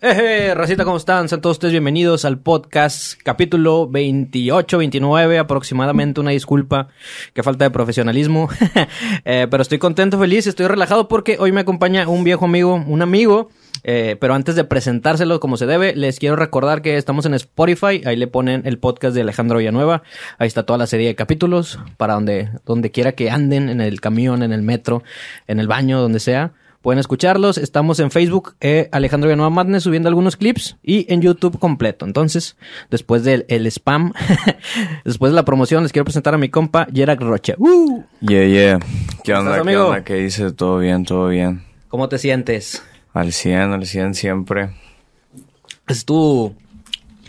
eh, racita, ¿cómo están? Sean todos ustedes bienvenidos al podcast capítulo 28, 29 aproximadamente. Una disculpa, que falta de profesionalismo. Eh, pero estoy contento, feliz, estoy relajado porque hoy me acompaña un viejo amigo, un amigo. Eh, pero antes de presentárselo como se debe, les quiero recordar que estamos en Spotify. Ahí le ponen el podcast de Alejandro Villanueva. Ahí está toda la serie de capítulos para donde, donde quiera que anden, en el camión, en el metro, en el baño, donde sea Pueden escucharlos. Estamos en Facebook, eh, Alejandro Villanueva Madness, subiendo algunos clips y en YouTube completo. Entonces, después del spam, después de la promoción, les quiero presentar a mi compa Jerak Rocha. Yeah, yeah. ¿Qué onda, ¿Qué onda? ¿Qué dices? ¿Todo bien? ¿Todo bien? ¿Cómo te sientes? Al 100, al 100 siempre. Es tu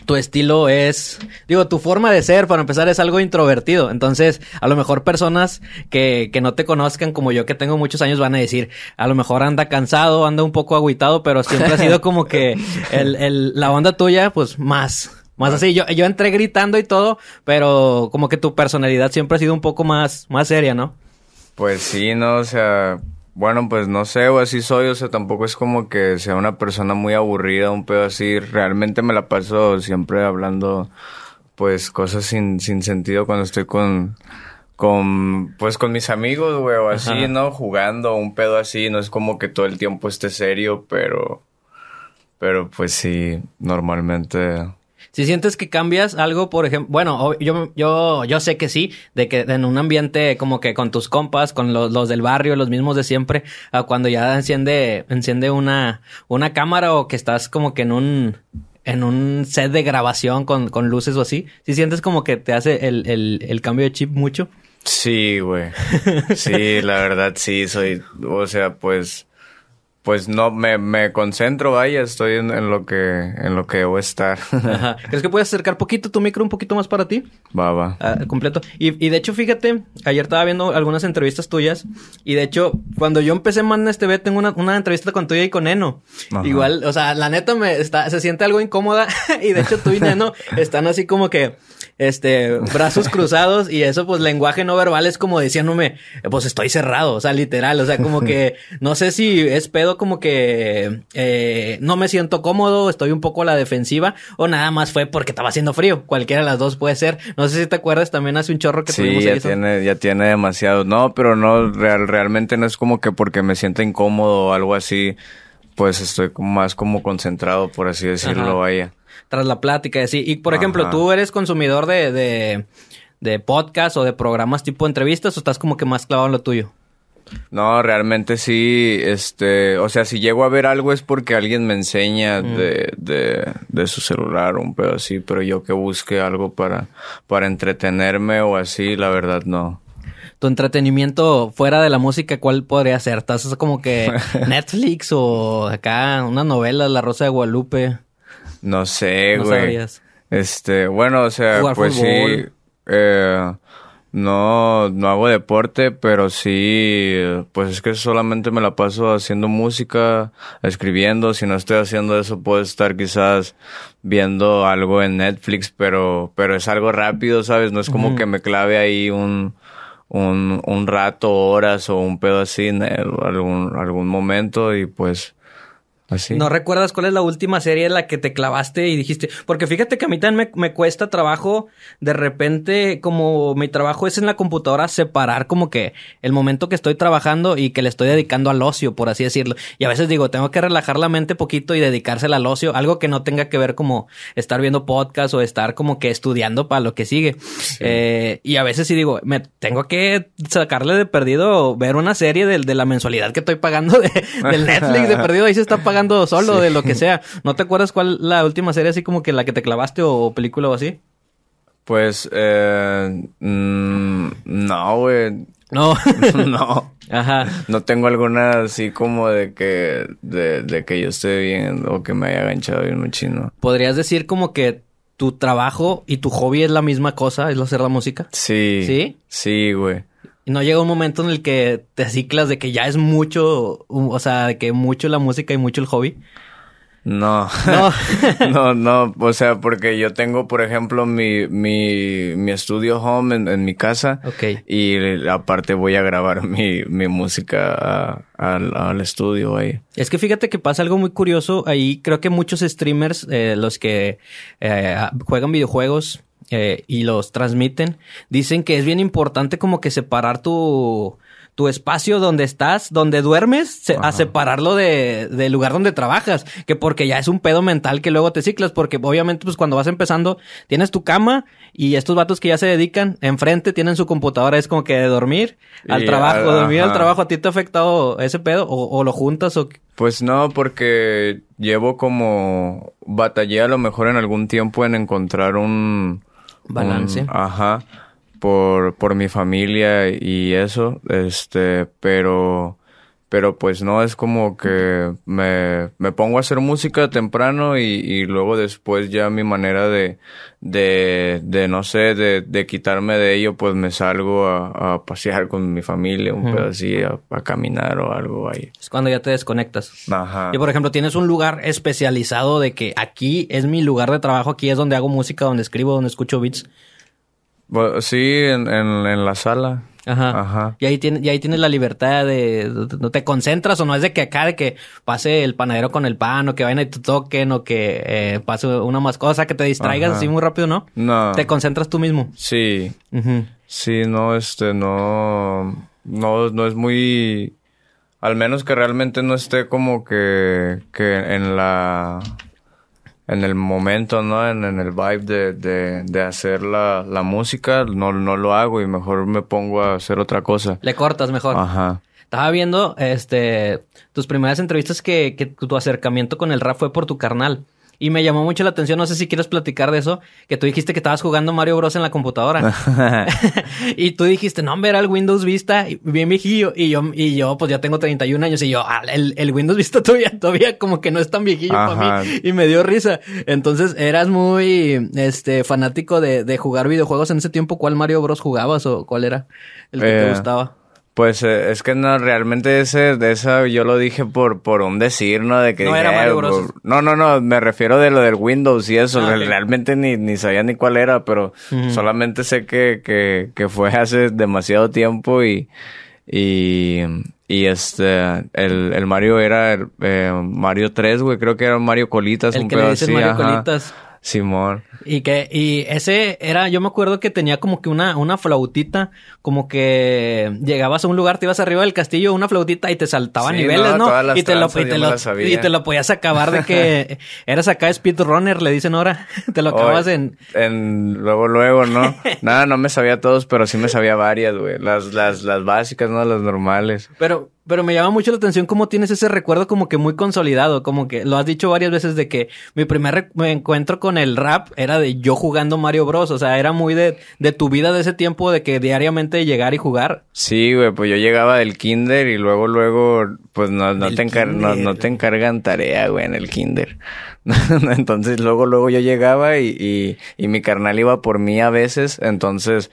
tu estilo es, digo, tu forma de ser, para empezar, es algo introvertido. Entonces, a lo mejor personas que, no te conozcan, como yo que tengo muchos años, van a decir, a lo mejor anda cansado, anda un poco agüitado, pero siempre ha sido como que la onda tuya, pues más. Más así, yo, yo entré gritando y todo, pero como que tu personalidad siempre ha sido un poco más, más seria, ¿no? Pues sí, ¿no? O sea, bueno, pues no sé, o así soy, o sea, tampoco es como que sea una persona muy aburrida, un pedo así. Realmente me la paso siempre hablando, pues, cosas sin, sin sentido cuando estoy con, con, pues, con mis amigos, güey, o así, ¿no? Jugando, un pedo así. No es como que todo el tiempo esté serio, pero, pero pues sí, normalmente si sientes que cambias algo, por ejemplo, bueno, yo, yo, yo sé que sí, de que en un ambiente como que con tus compas, con los, los del barrio, los mismos de siempre, a ah, cuando ya enciende, enciende una, una cámara o que estás como que en un, en un set de grabación con, con luces o así, si sientes como que te hace el, el cambio de chip mucho. Sí, güey. Sí, la verdad, sí, soy, o sea, pues pues no me, concentro, ahí, estoy en, lo que en lo que a estar. Ajá. ¿Crees que puedes acercar poquito tu micro un poquito más para ti? Va, va. Ah, completo. Y, y, de hecho, fíjate, ayer estaba viendo algunas entrevistas tuyas y de hecho, cuando yo empecé más este tengo una, entrevista con tuya y con Eno. Igual, o sea, la neta me está, se siente algo incómoda y de hecho tú y Eno están así como que este, brazos cruzados y eso, pues lenguaje no verbal es como diciéndome, eh, pues estoy cerrado, o sea, literal, o sea, como que no sé si es pedo como que eh, no me siento cómodo, estoy un poco a la defensiva o nada más fue porque estaba haciendo frío, cualquiera de las dos puede ser. No sé si te acuerdas, también hace un chorro que sí, ya tiene, ya tiene demasiado, no, pero no, real, realmente no es como que porque me sienta incómodo o algo así pues estoy más como concentrado, por así decirlo, vaya tras la plática y Y por ejemplo, tú eres consumidor de, de, de podcast o de programas tipo entrevistas o estás como que más clavado en lo tuyo. No, realmente sí, este, o sea, si llego a ver algo es porque alguien me enseña mm. de, de, de, su celular o un pedo así, pero yo que busque algo para, para entretenerme o así, la verdad no. Tu entretenimiento fuera de la música, ¿cuál podría ser? ¿Estás como que Netflix o acá una novela, La Rosa de Guadalupe? No sé, güey. Este, bueno, o sea, pues sí. Eh, no, no hago deporte, pero sí, pues es que solamente me la paso haciendo música, escribiendo. Si no estoy haciendo eso, puedo estar quizás viendo algo en Netflix, pero, pero es algo rápido, ¿sabes? No es como que me clave ahí un, un, un rato, horas o un pedo así, en algún, algún momento y pues ¿Ah, ¿No recuerdas cuál es la última serie en la que te clavaste y dijiste? Porque fíjate que a mí también me, cuesta trabajo, de repente, como mi trabajo es en la computadora, separar como que el momento que estoy trabajando y que le estoy dedicando al ocio, por así decirlo. Y a veces digo, tengo que relajar la mente poquito y dedicársela al ocio, algo que no tenga que ver como estar viendo podcast o estar como que estudiando para lo que sigue. Eh, y a veces sí digo, me tengo que sacarle de perdido ver una serie de, de la mensualidad que estoy pagando de, del Netflix de perdido, ahí se está pagando solo de lo que sea. ¿No te acuerdas cuál la última serie así como que la que te clavaste o película o así? Pues, eh, mm, no, güey. No. no. Ajá. No tengo alguna así como de que, de, que yo esté bien o que me haya enganchado bien un chino. ¿Podrías decir como que tu trabajo y tu hobby es la misma cosa, es hacer la música? Sí. ¿Sí? Sí, güey no llega un momento en el que te ciclas de que ya es mucho, o sea, de que mucho la música y mucho el hobby. No, no, no, o sea, porque yo tengo, por ejemplo, mi, mi, mi estudio home en, mi casa. Ok. Y aparte voy a grabar mi, mi música al, estudio ahí. Es que fíjate que pasa algo muy curioso ahí. Creo que muchos streamers, eh, los que eh, juegan videojuegos, eh, y los transmiten, dicen que es bien importante como que separar tu, tu espacio donde estás, donde duermes, a separarlo de, del lugar donde trabajas, que porque ya es un pedo mental que luego te ciclas, porque obviamente pues cuando vas empezando tienes tu cama y estos vatos que ya se dedican enfrente tienen su computadora, es como que de dormir al trabajo, dormir al trabajo, ¿a ti te ha afectado ese pedo o, o lo juntas o...? Pues no, porque llevo como batallé a lo mejor en algún tiempo en encontrar un Balance. ajá. Por, por mi familia y eso. Este, pero pero pues no es como que me, pongo a hacer música temprano y, luego después ya mi manera de, de, no sé, de, quitarme de ello, pues me salgo a, pasear con mi familia, un pedacito, a, caminar o algo ahí. Es cuando ya te desconectas. Ajá. Y por ejemplo, tienes un lugar especializado de que aquí es mi lugar de trabajo, aquí es donde hago música, donde escribo, donde escucho beats. Pues, sí, en, en la sala. Ajá. Ajá. Y ahí tienes, ahí tienes la libertad de, no te concentras o no es de que acá de que pase el panadero con el pan o que vayan y te toquen o que eh, pase una más cosa que te distraigas así muy rápido, ¿no? No. Te concentras tú mismo. Sí. Sí, no, este, no, no, no es muy, al menos que realmente no esté como que, que en la, en el momento, ¿no? En, el vibe de, de, de hacer la, música, no, no lo hago y mejor me pongo a hacer otra cosa. Le cortas mejor. Ajá. Estaba viendo, este, tus primeras entrevistas que, que tu acercamiento con el rap fue por tu carnal. Y me llamó mucho la atención, no sé si quieres platicar de eso, que tú dijiste que estabas jugando Mario Bros en la computadora. y tú dijiste, no, hombre, era el Windows Vista, bien viejillo. Y yo, y yo pues ya tengo 31 años y yo, ah, el, Windows Vista todavía, todavía como que no es tan viejillo para mí. Y me dio risa. Entonces, eras muy este fanático de, de jugar videojuegos en ese tiempo. ¿Cuál Mario Bros jugabas o cuál era el que te eh, gustaba? Pues eh, es que no, realmente ese, de esa yo lo dije por, por un decir, ¿no? De que no pues, No, no, no, me refiero de lo del Windows y eso. Ah, realmente ni, ni sabía ni cuál era, pero solamente sé que, que, que fue hace demasiado tiempo y... Y, este, el, el Mario era el, eh, Mario 3, güey, creo que era Mario Colitas. un que Mario Colitas Simón. Y que, y ese era, yo me acuerdo que tenía como que una, una flautita, como que llegabas a un lugar, te ibas arriba del castillo, una flautita y te saltaba niveles, ¿no? Y, te lo, y, te lo, podías acabar de que eras acá speedrunner, le dicen ahora. te lo acabas en... en. Luego, luego, ¿no? Nada, no me sabía todos, pero sí me sabía varias, güey. Las, las, las básicas, ¿no? Las normales. Pero, pero me llama mucho la atención cómo tienes ese recuerdo como que muy consolidado, como que lo has dicho varias veces de que mi primer encuentro con el rap era de yo jugando Mario Bros, o sea, era muy de, de tu vida de ese tiempo de que diariamente llegar y jugar. Sí, güey, pues yo llegaba del kinder y luego, luego, pues no, no, te, no, te, encargan tarea, güey, en el kinder. entonces, luego, luego yo llegaba y, y mi carnal iba por mí a veces, entonces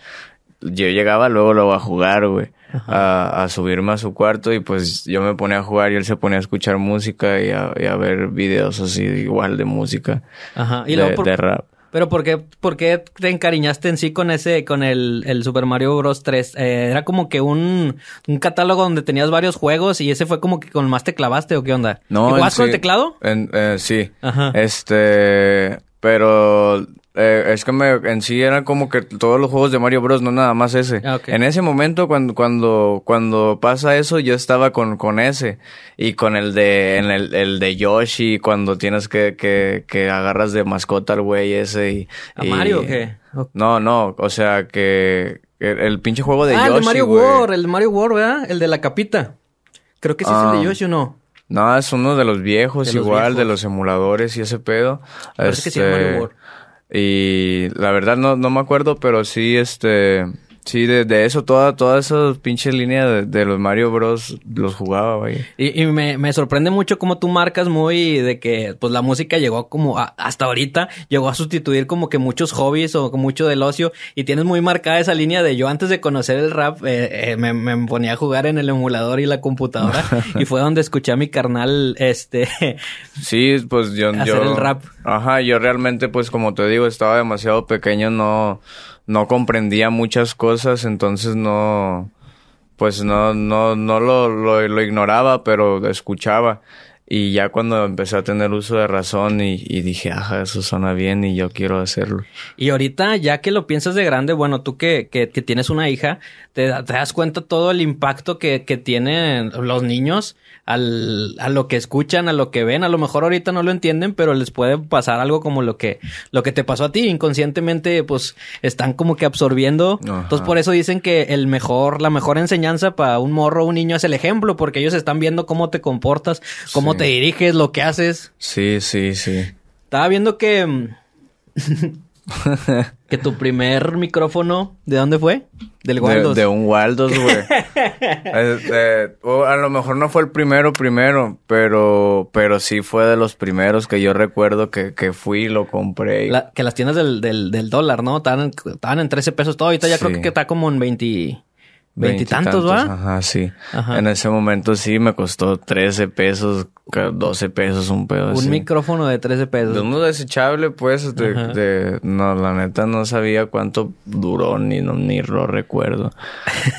yo llegaba luego, a jugar, güey. A, subirme a su cuarto y pues yo me ponía a jugar y él se ponía a escuchar música y a, ver videos así igual de música. Ajá. Y de, luego rap. Pero ¿por qué, te encariñaste en sí con ese, con el, el Super Mario Bros. 3? Eh, era como que un, catálogo donde tenías varios juegos y ese fue como que con más te clavaste o qué onda. No, ¿Y con el teclado? Eh, sí. Ajá. Este, pero eh, es que en sí era como que todos los juegos de Mario Bros, no nada más ese. Ah, en ese momento, cuando, cuando, cuando pasa eso, yo estaba con, con ese. Y con el de, el, de Yoshi, cuando tienes que, que, que agarras de mascota al güey ese y. ¿A Mario o qué? No, no, o sea que. El, pinche juego de ah, Yoshi. el de Mario World, el ¿verdad? El de la capita. Creo que sí es el de ah. Yoshi o no. No, es uno de los viejos, igual, de los emuladores y ese pedo. que Mario este, World. Y la verdad no, no me acuerdo, pero sí, este, Sí, de, eso, toda, toda esa pinche línea de, los Mario Bros. los jugaba, güey. Y, me, me, sorprende mucho cómo tú marcas muy de que, pues, la música llegó como hasta ahorita, llegó a sustituir como que muchos hobbies o mucho del ocio. Y tienes muy marcada esa línea de yo antes de conocer el rap, eh, eh, me, ponía a jugar en el emulador y la computadora. y fue donde escuché a mi carnal, este. sí, pues yo. Hacer el rap. Ajá, yo realmente, pues, como te digo, estaba demasiado pequeño, no no comprendía muchas cosas, entonces no, pues no, no, no lo, lo, lo ignoraba, pero escuchaba. Y ya cuando empecé a tener uso de razón y, dije, ajá, eso suena bien y yo quiero hacerlo. Y ahorita, ya que lo piensas de grande, bueno, tú que, que, tienes una hija, te, te, das cuenta todo el impacto que, que tienen los niños al, a lo que escuchan, a lo que ven. A lo mejor ahorita no lo entienden, pero les puede pasar algo como lo que, lo que te pasó a ti. Inconscientemente, pues, están como que absorbiendo. Entonces, por eso dicen que el mejor, la mejor enseñanza para un morro o un niño es el ejemplo, porque ellos están viendo cómo te comportas, cómo te te diriges, lo que haces. Sí, sí, sí. Estaba viendo que. Mm, que tu primer micrófono, ¿de dónde fue? Del Waldos. De, un Waldos, güey. Eh, a lo mejor no fue el primero, primero, pero, pero sí fue de los primeros que yo recuerdo que, fui y lo compré. que las tiendas del, dólar, ¿no? Estaban, en 13 pesos todo. Ahorita ya creo que está como en 20. Veintitantos, ¿va? Ajá, sí. En ese momento sí me costó 13 pesos 12 pesos, un pedo Un micrófono de 13 pesos. De uno desechable, pues. De, no, la neta no sabía cuánto duró, ni, ni lo recuerdo.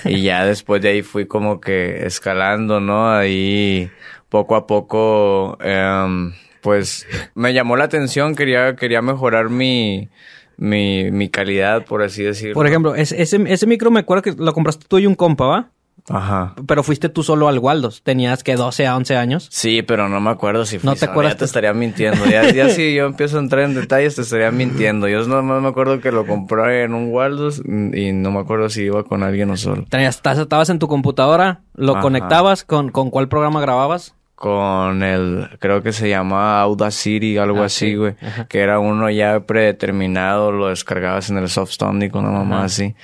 y ya después de ahí fui como que escalando, ¿no? Ahí poco a poco, em, pues me llamó la atención, quería, quería mejorar mi, mi, calidad, por así decirlo. Por ejemplo, ese, ese, ese micro me acuerdo que lo compraste tú y un compa, ¿va? Ajá. Pero fuiste tú solo al Waldos. Tenías que 12 a 11 años. Sí, pero no me acuerdo si fui No te acuerdas. te estaría mintiendo. Ya, ya si yo empiezo a entrar en detalles, te estaría mintiendo. Yo no me acuerdo que lo compré en un Waldos y no me acuerdo si iba con alguien o solo. Tenías, estabas en tu computadora, lo conectabas, con, ¿con cuál programa grababas? con el, creo que se llamaba Audacity, algo ah, así, güey, que era uno ya predeterminado, lo descargabas en el soft y con una mamá así,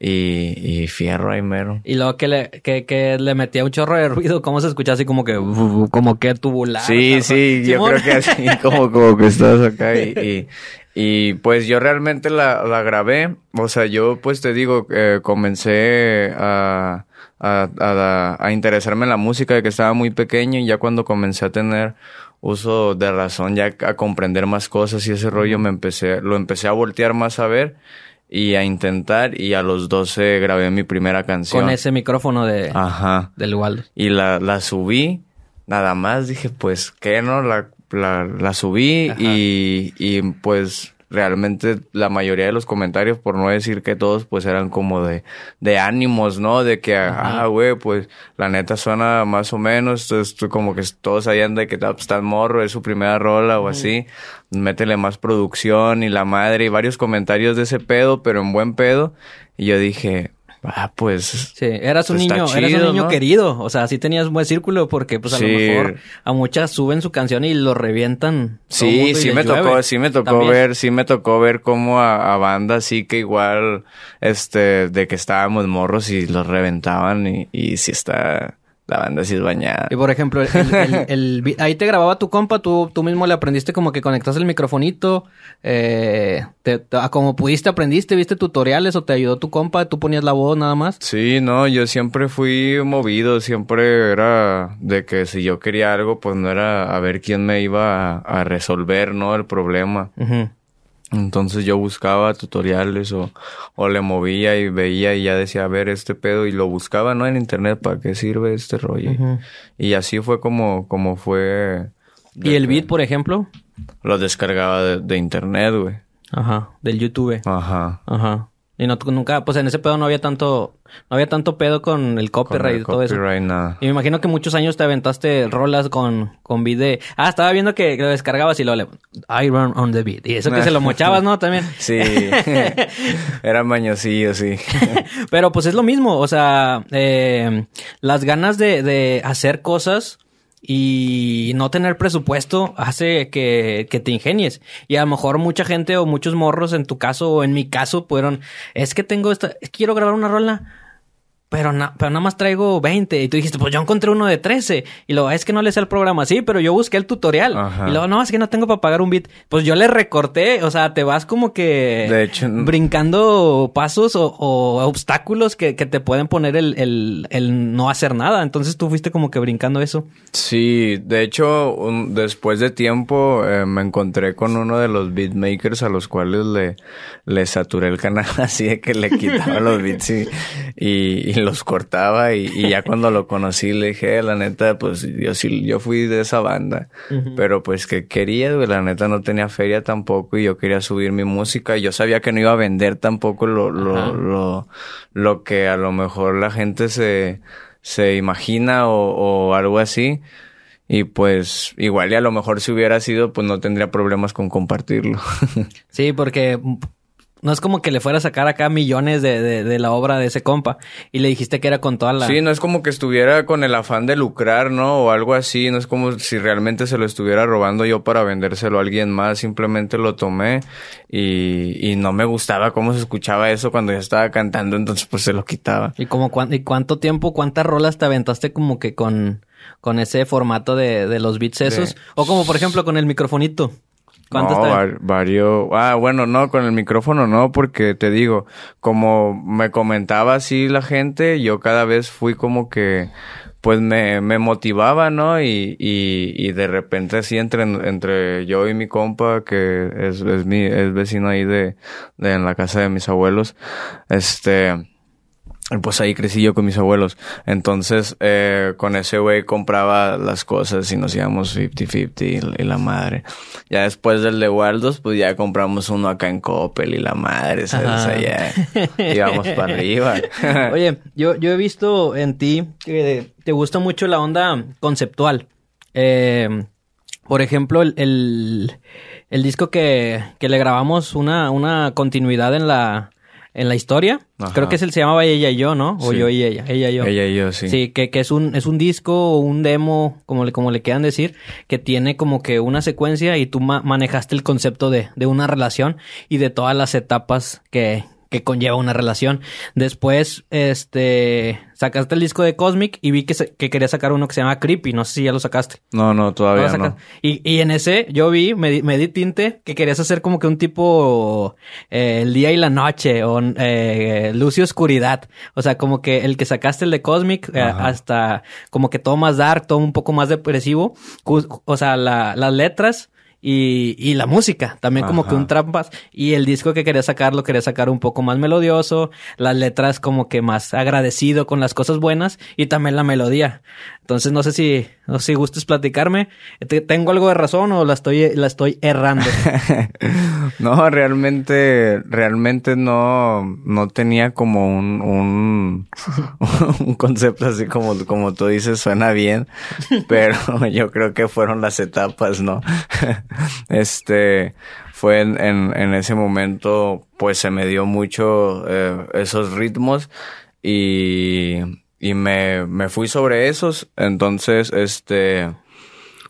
y, y fierro ahí mero. Y luego que le, que, que le metía un chorro de ruido, ¿cómo se escuchaba así como que, como que tubular? Sí, sí, yo creo que así, como, como que estás acá y, y, pues yo realmente la, la grabé, o sea, yo pues te digo, eh, comencé a a, a, a, interesarme en la música de que estaba muy pequeño y ya cuando comencé a tener uso de razón, ya a comprender más cosas y ese rollo me empecé, lo empecé a voltear más a ver y a intentar y a los 12 grabé mi primera canción. Con ese micrófono de, Ajá. del Waldo. Y la, la subí, nada más dije pues que no, la, la, la subí y, y pues realmente la mayoría de los comentarios, por no decir que todos, pues eran como de, de ánimos, ¿no? De que, ah, ah güey, pues la neta suena más o menos, esto, como que todos sabían de que ah, el pues, morro, es su primera rola o así, métele más producción y la madre y varios comentarios de ese pedo, pero en buen pedo. Y yo dije, Ah, pues. Sí, eras un pues niño, eras un niño querido. O sea, sí tenías un buen círculo porque, pues, a lo mejor a muchas suben su canción y lo revientan. Sí, sí me tocó, sí me tocó ver, sí me tocó ver cómo a, bandas sí que igual, este, de que estábamos morros y los reventaban y, y sí está. La banda sí es bañada. Y por ejemplo, el, ahí te grababa tu compa, tú, tú mismo le aprendiste como que conectas el microfonito, eh, te, ah, como pudiste aprendiste, viste tutoriales o te ayudó tu compa, tú ponías la voz nada más. Sí, no, yo siempre fui movido, siempre era de que si yo quería algo, pues no era a ver quién me iba a, resolver, ¿no? El problema. Entonces yo buscaba tutoriales o, o, le movía y veía y ya decía, a ver, este pedo y lo buscaba, ¿no? En internet, ¿para qué sirve este rollo? Y así fue como, como fue. ¿Y el beat, por ejemplo? Lo descargaba de, de internet, güey. Ajá, del YouTube. Ajá. Ajá. Y no, nunca, pues en ese pedo no había tanto, no había tanto pedo con el copyright, y todo copyright, eso. Y me imagino que muchos años te aventaste rolas con, con beat ah, estaba viendo que lo descargabas y lo le, Iron on the beat. Y eso que se lo mochabas, ¿no? También. Sí. Era mañosillo, sí. Pero pues es lo mismo, o sea, eh, las ganas de, de hacer cosas, y no tener presupuesto hace que, que, te ingenies. Y a lo mejor mucha gente o muchos morros en tu caso o en mi caso pudieron, es que tengo esta, quiero grabar una rola pero, pero nada más traigo 20. Y tú dijiste, pues yo encontré uno de 13. Y luego, es que no le sé el programa. así pero yo busqué el tutorial. Y luego, no, es que no tengo para pagar un bit. Pues yo le recorté. O sea, te vas como que... Brincando pasos o, obstáculos que, te pueden poner el, no hacer nada. Entonces tú fuiste como que brincando eso. Sí, de hecho, después de tiempo eh, me encontré con uno de los beatmakers a los cuales le, le saturé el canal así de que le quitaba los beats y los cortaba y, ya cuando lo conocí le dije, eh, la neta, pues yo sí, yo fui de esa banda, pero pues que quería, la neta no tenía feria tampoco y yo quería subir mi música y yo sabía que no iba a vender tampoco lo, lo, lo, lo, que a lo mejor la gente se, se imagina o, o algo así. Y pues igual y a lo mejor si hubiera sido, pues no tendría problemas con compartirlo. sí, porque no es como que le fuera a sacar acá millones de, de, de, la obra de ese compa y le dijiste que era con toda la... Sí, no es como que estuviera con el afán de lucrar, ¿no? O algo así, no es como si realmente se lo estuviera robando yo para vendérselo a alguien más, simplemente lo tomé y, y no me gustaba cómo se escuchaba eso cuando yo estaba cantando, entonces pues se lo quitaba. ¿Y, como y cuánto tiempo, cuántas rolas te aventaste como que con, con ese formato de, de los beats esos? O como por ejemplo con el microfonito. ¿Cuánto Ah, bueno, no, con el micrófono no, porque te digo, como me comentaba así la gente, yo cada vez fui como que, pues me, me motivaba, ¿no? Y, y, y de repente así entre, entre yo y mi compa, que es, es mi, es vecino ahí de, de, en la casa de mis abuelos, este, pues ahí crecí yo con mis abuelos. Entonces, eh, con ese güey compraba las cosas y nos íbamos 50-50 y, la madre. Ya después del de Waldos, pues ya compramos uno acá en Coppel y la madre, ¿sabes? ya íbamos para arriba. Oye, yo, he visto en ti que te gusta mucho la onda conceptual. Eh, por ejemplo, el, disco que, que, le grabamos una, una continuidad en la en la historia. Creo que es se llamaba Ella y Yo, ¿no? O Yo y Ella. Ella y Yo. Ella y Yo, sí. Sí, que, que es, un, es un disco o un demo, como le, como le quieran decir, que tiene como que una secuencia y tú manejaste el concepto de, de una relación y de todas las etapas que, que conlleva una relación. Después, este, sacaste el disco de Cosmic y vi que, quería sacar uno que se llama Creepy. No sé si ya lo sacaste. No, no, todavía no. Y, y, en ese yo vi, me, di tinte, que querías hacer como que un tipo eh, El Día y la Noche o eh, Luz y Oscuridad. O sea, como que el que sacaste el de Cosmic eh, hasta como que todo más dark, todo un poco más depresivo. O sea, las letras y, y la música, también como que un trampas. Y el disco que quería sacar lo quería sacar un poco más melodioso, las letras como que más agradecido con las cosas buenas y también la melodía. Entonces no sé si, si gustes platicarme. ¿Tengo algo de razón o la estoy, la estoy errando? no, realmente, realmente no, no tenía como un, un, un, concepto así como, como tú dices, suena bien, pero yo creo que fueron las etapas, ¿no? este, fue en, en, ese momento, pues se me dio mucho eh, esos ritmos y y me, fui sobre esos. Entonces, este,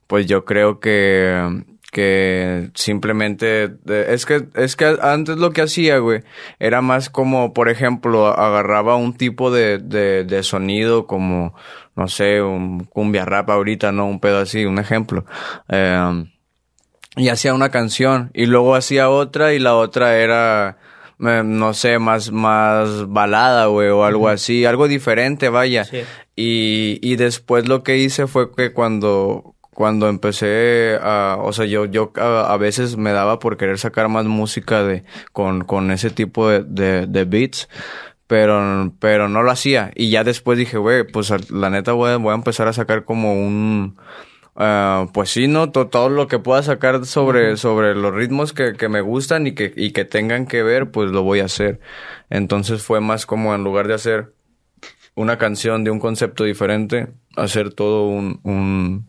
pues yo creo que, que simplemente es que es que antes lo que hacía güey era más como por ejemplo agarraba un tipo de, sonido como no sé un cumbia rap ahorita no un pedo así un ejemplo eh, y hacía una canción y luego hacía otra y la otra era eh, no sé, más, más balada, güey, o algo así, algo diferente, vaya. Y, y después lo que hice fue que cuando, cuando empecé a, o sea, yo, yo a, veces me daba por querer sacar más música de, con, con ese tipo de, beats, pero, pero no lo hacía. Y ya después dije, güey, pues la neta voy a empezar a sacar como un, Ah, pues sí, ¿no? Todo, lo que pueda sacar sobre, sobre los ritmos que, que, me gustan y que, y que tengan que ver, pues lo voy a hacer. Entonces fue más como en lugar de hacer una canción de un concepto diferente, hacer todo un, un,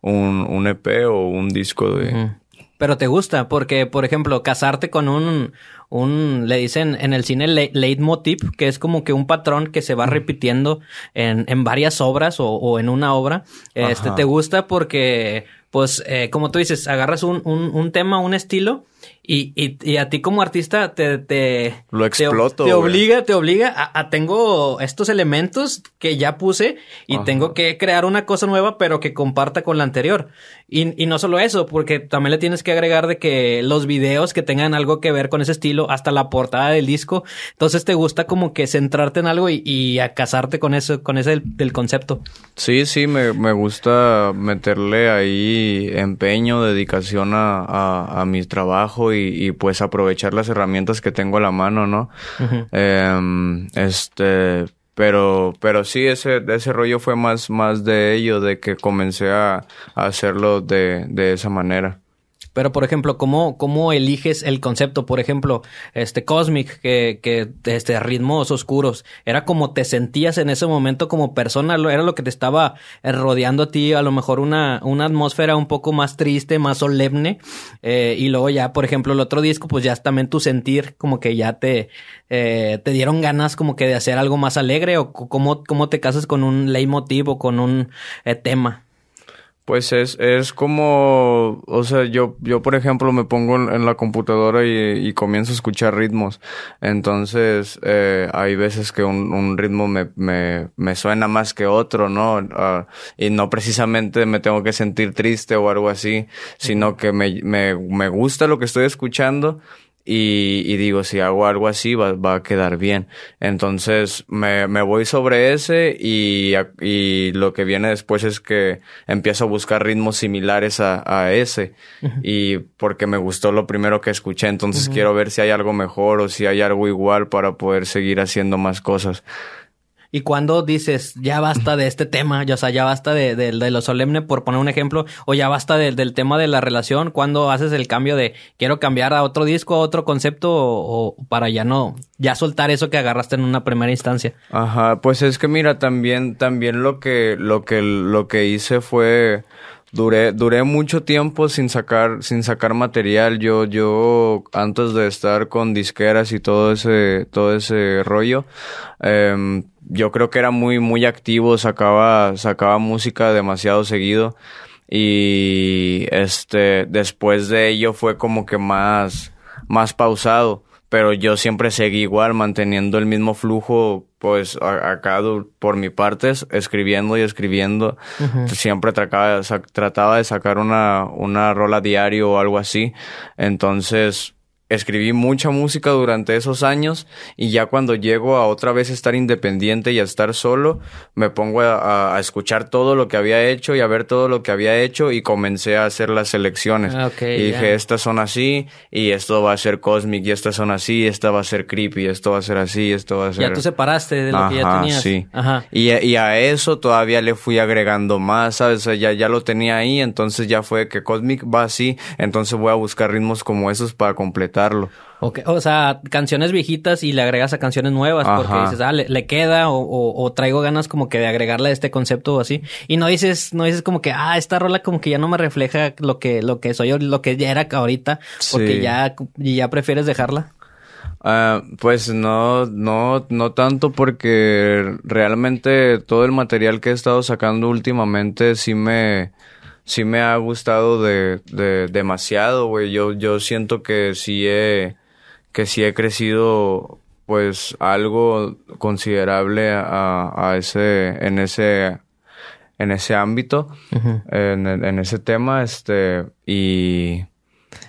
un, un EP o un disco de... Pero te gusta, porque, por ejemplo, casarte con un, un, le dicen en el cine leitmotiv, que es como que un patrón que se va mm. repitiendo en, en varias obras o, o, en una obra. Este te gusta porque, pues, eh, como tú dices, agarras un, un tema, un estilo y, y, a ti como artista te, lo exploto. Te, obliga, te obliga a, tengo estos elementos que ya puse y tengo que crear una cosa nueva, pero que comparta con la anterior. Y, no solo eso, porque también le tienes que agregar de que los videos que tengan algo que ver con ese estilo, hasta la portada del disco. Entonces te gusta como que centrarte en algo y, y a casarte con eso, con ese del, concepto. Sí, sí, me, gusta meterle ahí empeño, dedicación a, mi trabajo y, pues aprovechar las herramientas que tengo a la mano, ¿no? Em, este, pero, pero sí, ese, ese rollo fue más, más de ello, de que comencé a, hacerlo de, de esa manera. Pero, por ejemplo, ¿cómo, cómo eliges el concepto? Por ejemplo, este Cosmic, que, que este, ritmos oscuros, ¿era como te sentías en ese momento como persona? ¿Era lo que te estaba eh, rodeando a ti? A lo mejor una, una atmósfera un poco más triste, más solemne. Eh, y luego ya, por ejemplo, el otro disco, pues ya también tu sentir como que ya te, eh, te dieron ganas como que de hacer algo más alegre o cómo, cómo te casas con un leitmotiv o con un eh, tema. Pues es, es como, o sea, yo, yo por ejemplo me pongo en, la computadora y, y, comienzo a escuchar ritmos. Entonces, eh, hay veces que un, un ritmo me, me, me, suena más que otro, ¿no? Ah, y no precisamente me tengo que sentir triste o algo así, sino que me, me, me gusta lo que estoy escuchando y, y, digo, si hago algo así va, va a quedar bien. Entonces me, me voy sobre ese y, y, lo que viene después es que empiezo a buscar ritmos similares a, a ese y porque me gustó lo primero que escuché, entonces quiero ver si hay algo mejor o si hay algo igual para poder seguir haciendo más cosas. Y cuando dices, ya basta de este tema, ya, sea, ya basta de, lo solemne, por poner un ejemplo, o ya basta del tema de la relación, cuando haces el cambio de quiero cambiar a otro disco, a otro concepto, o, para ya no, ya soltar eso que agarraste en una primera instancia. Ajá, pues es que mira, también, también lo que, lo que, lo que hice fue, duré, duré mucho tiempo sin sacar, sin sacar material. Yo, yo, antes de estar con disqueras y todo ese, todo ese rollo, eh, yo creo que era muy, muy activo, sacaba, sacaba música demasiado seguido. Y este, después de ello fue como que más, más pausado. Pero yo siempre seguí igual, manteniendo el mismo flujo, pues acá por mi parte, escribiendo y escribiendo. Siempre trataba, trataba de sacar una, una rola diario o algo así. Entonces, escribí mucha música durante esos años y ya cuando llego a otra vez estar independiente y a estar solo, me pongo a, escuchar todo lo que había hecho y a ver todo lo que había hecho y comencé a hacer las selecciones. Ah, y dije, estas son así y esto va a ser cosmic y estas son así, esta va a ser creepy, esto va a ser así, esto va a ser... Ya tú separaste de lo que ya tenías. Sí. Ajá. Y, a eso todavía le fui agregando más, ¿sabes? ya, ya lo tenía ahí, entonces ya fue que cosmic va así, entonces voy a buscar ritmos como esos para completar o sea, canciones viejitas y le agregas a canciones nuevas porque dices, ah, le, queda o, traigo ganas como que de agregarle a este concepto o así. Y no dices, no dices como que, ah, esta rola como que ya no me refleja lo que, lo que soy, lo que ya era ahorita, porque sí. y ya prefieres dejarla. Ah, pues no, no, no tanto porque realmente todo el material que he estado sacando últimamente sí me, sí me ha gustado de, de demasiado, güey. Yo, yo siento que sí he, que sí he crecido pues algo considerable a, a ese, en ese, en ese ámbito, en, ese tema, este, y,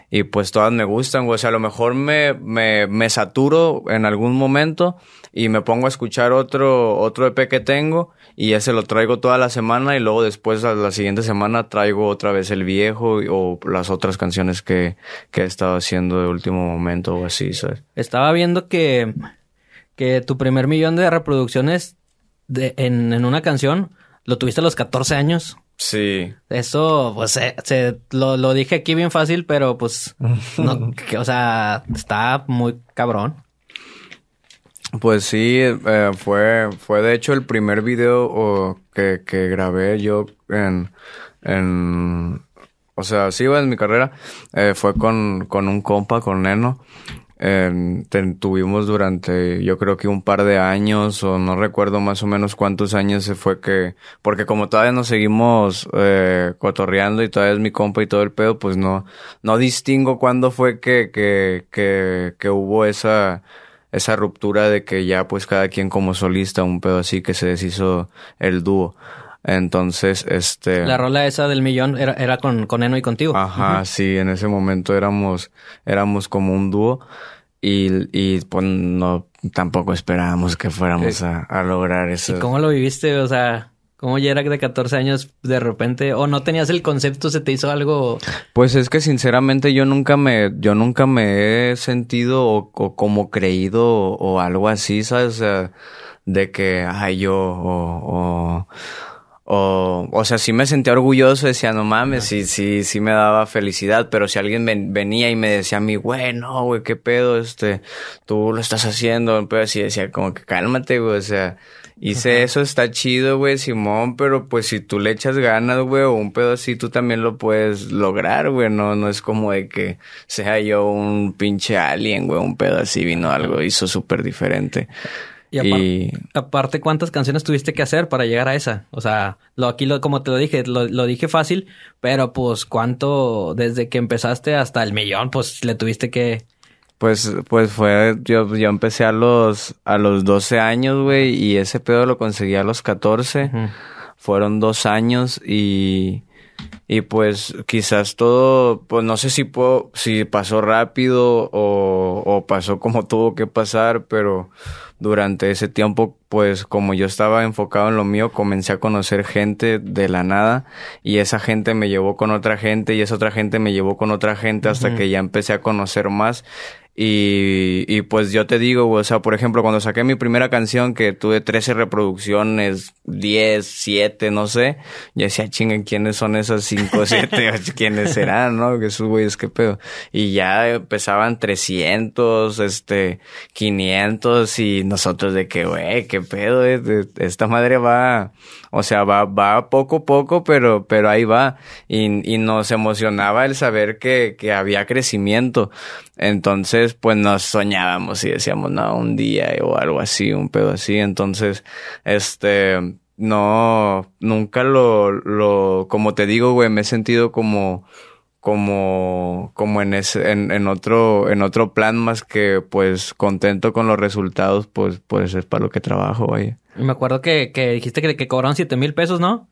y pues todas me gustan, güey. O sea, a lo mejor me, me saturo en algún momento, y me pongo a escuchar otro, otro EP que tengo y ese lo traigo toda la semana y luego después a la siguiente semana traigo otra vez el viejo o las otras canciones que, he estado haciendo de último momento o así, ¿sabes? Estaba viendo que, que tu primer millón de reproducciones de, en, una canción lo tuviste a los 14 años. Sí. Eso, pues, se, lo, dije aquí bien fácil, pero pues, no, o sea, está muy cabrón. Pues sí, eh, fue, fue de hecho el primer video que, que, grabé yo en, en, o sea, sí, en mi carrera, eh, fue con, con, un compa, con Neno. tuvimos durante yo creo que un par de años o no recuerdo más o menos cuántos años se fue que porque como todavía nos seguimos eh, cotorreando y todavía es mi compa y todo el pedo pues no no distingo cuándo fue que que que, que hubo esa esa ruptura de que ya pues cada quien como solista, un pedo así que se deshizo el dúo. Entonces, este... La rola esa del millón era, era con, con Eno y contigo. Ajá, sí, en ese momento éramos, éramos como un dúo y, pues no, tampoco esperábamos que fuéramos eh, a, a lograr eso. ¿Y cómo lo viviste? O sea, ¿Cómo ya era de 14 años de repente o no tenías el concepto, se te hizo algo? Pues es que sinceramente yo nunca me yo nunca me he sentido o, como creído o, algo así, ¿sabes? de que ay yo o, o, o sea, sí me sentía orgulloso, decía, no mames, sí, sí, sí me daba felicidad, pero si alguien venía y me decía a mí, güey, no, güey, qué pedo, este, tú lo estás haciendo, pero sí decía, como que cálmate, güey, o sea, Hice eso, está chido, güey, Simón, pero pues si tú le echas ganas, güey, o un pedo así, tú también lo puedes lograr, güey, no, no es como de que sea yo un pinche alien, güey, un pedo así, vino algo, hizo súper diferente. Y, aparte, ¿cuántas canciones tuviste que hacer para llegar a esa? O sea, lo aquí, lo, como te lo dije, lo, dije fácil, pero pues cuánto, desde que empezaste hasta el millón, pues le tuviste que, pues, pues fue, yo, yo empecé a los, a los 12 años, güey, y ese pedo lo conseguí a los 14. Fueron dos años y, y pues quizás todo, pues no sé si, si pasó rápido o, pasó como tuvo que pasar, pero durante ese tiempo, pues como yo estaba enfocado en lo mío, comencé a conocer gente de la nada y esa gente me llevó con otra gente y esa otra gente me llevó con otra gente hasta que ya empecé a conocer más y, y, pues yo te digo, o sea, por ejemplo, cuando saqué mi primera canción que tuve 13 reproducciones, 10, 7, no sé, yo decía, chinguen ¿quiénes son esas 5, 7, ¿Quiénes serán, no? Que esos güeyes, qué pedo. Y ya empezaban 300, este, 500 y nosotros de que, güey, qué pedo, eh, esta madre va, o sea, va, va poco a poco, pero, pero ahí va. Y, y nos emocionaba el saber que, que había crecimiento. Entonces, pues nos soñábamos y decíamos, no, un día o algo así, un pedo así. Entonces, este, no, nunca lo, lo, como te digo, güey, me he sentido como, como, como en ese, en, en otro, en otro plan más que, pues, contento con los resultados, pues, pues es para lo que trabajo, güey. Y me acuerdo que, que dijiste que, que cobraron siete mil pesos, ¿no?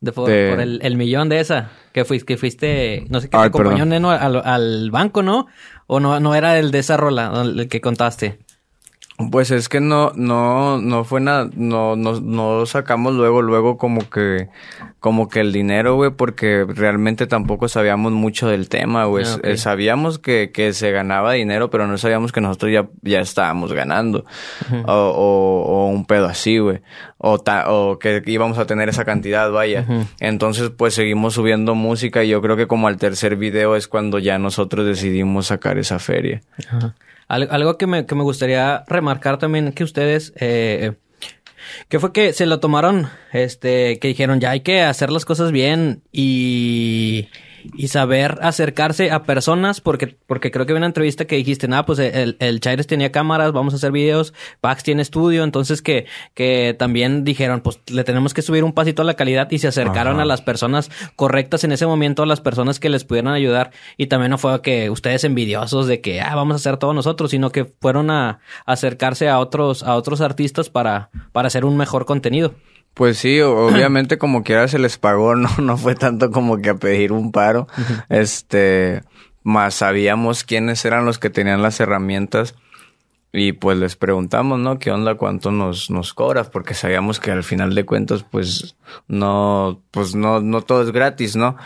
De por, el, el, millón de esa, que fuiste, que fuiste no sé qué, acompañó Neno al, al, banco, ¿no? ¿O no, no era el de esa rola, el que contaste? Pues es que no, no, no fue nada, no, no, no sacamos luego, luego como que, como que el dinero, güey, porque realmente tampoco sabíamos mucho del tema, güey. Ah, eh, sabíamos que, que se ganaba dinero, pero no sabíamos que nosotros ya, ya estábamos ganando. o, o, o, un pedo así, güey. O, ta, o que íbamos a tener esa cantidad, vaya. Entonces, pues seguimos subiendo música y yo creo que como al tercer video es cuando ya nosotros decidimos sacar esa feria. Ajá algo que me, que me gustaría remarcar también que ustedes, eh, que fue que se lo tomaron, este, que dijeron ya hay que hacer las cosas bien y y saber acercarse a personas, porque, porque creo que vi una entrevista que dijiste, nada, pues eh, el, el Chaires tenía cámaras, vamos a hacer videos, Pax tiene estudio, entonces que, que también dijeron, pues le tenemos que subir un pasito a la calidad y se acercaron a las personas correctas en ese momento, a las personas que les pudieran ayudar y también no fue que ustedes envidiosos de que, ah, vamos a hacer todo nosotros, sino que fueron a acercarse a otros, a otros artistas para, para hacer un mejor contenido. Pues sí, obviamente como quiera se les pagó, no, no fue tanto como que a pedir un paro, este, más sabíamos quiénes eran los que tenían las herramientas y pues les preguntamos, ¿no? ¿Qué onda? ¿Cuánto nos, nos cobras? Porque sabíamos que al final de cuentas, pues no, pues no, no todo es gratis, ¿no?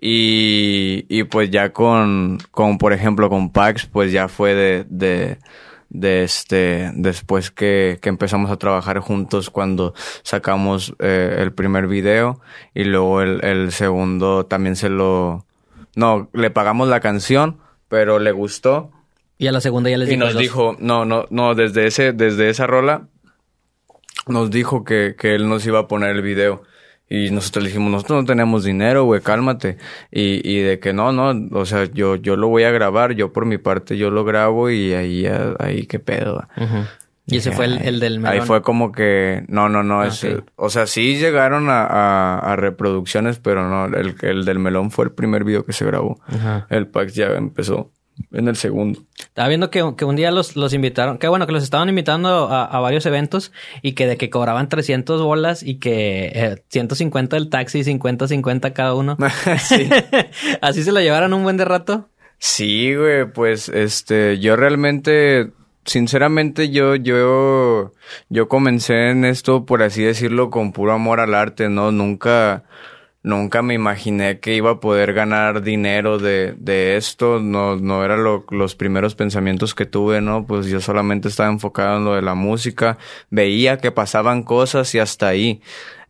y, y pues ya con, con, por ejemplo, con Pax, pues ya fue de, de de este, después que, empezamos a trabajar juntos cuando sacamos eh, el primer video y luego el, segundo también se lo, no, le pagamos la canción, pero le gustó. Y a la segunda ya les Y nos dijo, no, no, no, desde ese, desde esa rola, nos dijo que, que él nos iba a poner el video. Y nosotros le dijimos, nosotros no tenemos dinero, güey, cálmate. Y, y de que no, no, o sea, yo, yo lo voy a grabar, yo por mi parte, yo lo grabo y ahí, ahí, qué pedo. Y ese fue el, del melón. Ahí fue como que, no, no, no, ah, o sea, sí llegaron a, a, reproducciones, pero no, el, el, del melón fue el primer video que se grabó. El Pax ya empezó en el segundo. Estaba viendo que, que un día los, los, invitaron, que bueno, que los estaban invitando a, varios eventos y que de que cobraban 300 bolas y que eh, ciento 150 del taxi, 50, 50 cada uno. Así se lo llevaron un buen de rato. Sí, güey, pues este, yo realmente, sinceramente, yo, yo, yo comencé en esto, por así decirlo, con puro amor al arte, ¿no? Nunca, nunca me imaginé que iba a poder ganar dinero de, de esto, no, no eran los primeros pensamientos que tuve, ¿no? Pues yo solamente estaba enfocado en lo de la música, veía que pasaban cosas y hasta ahí.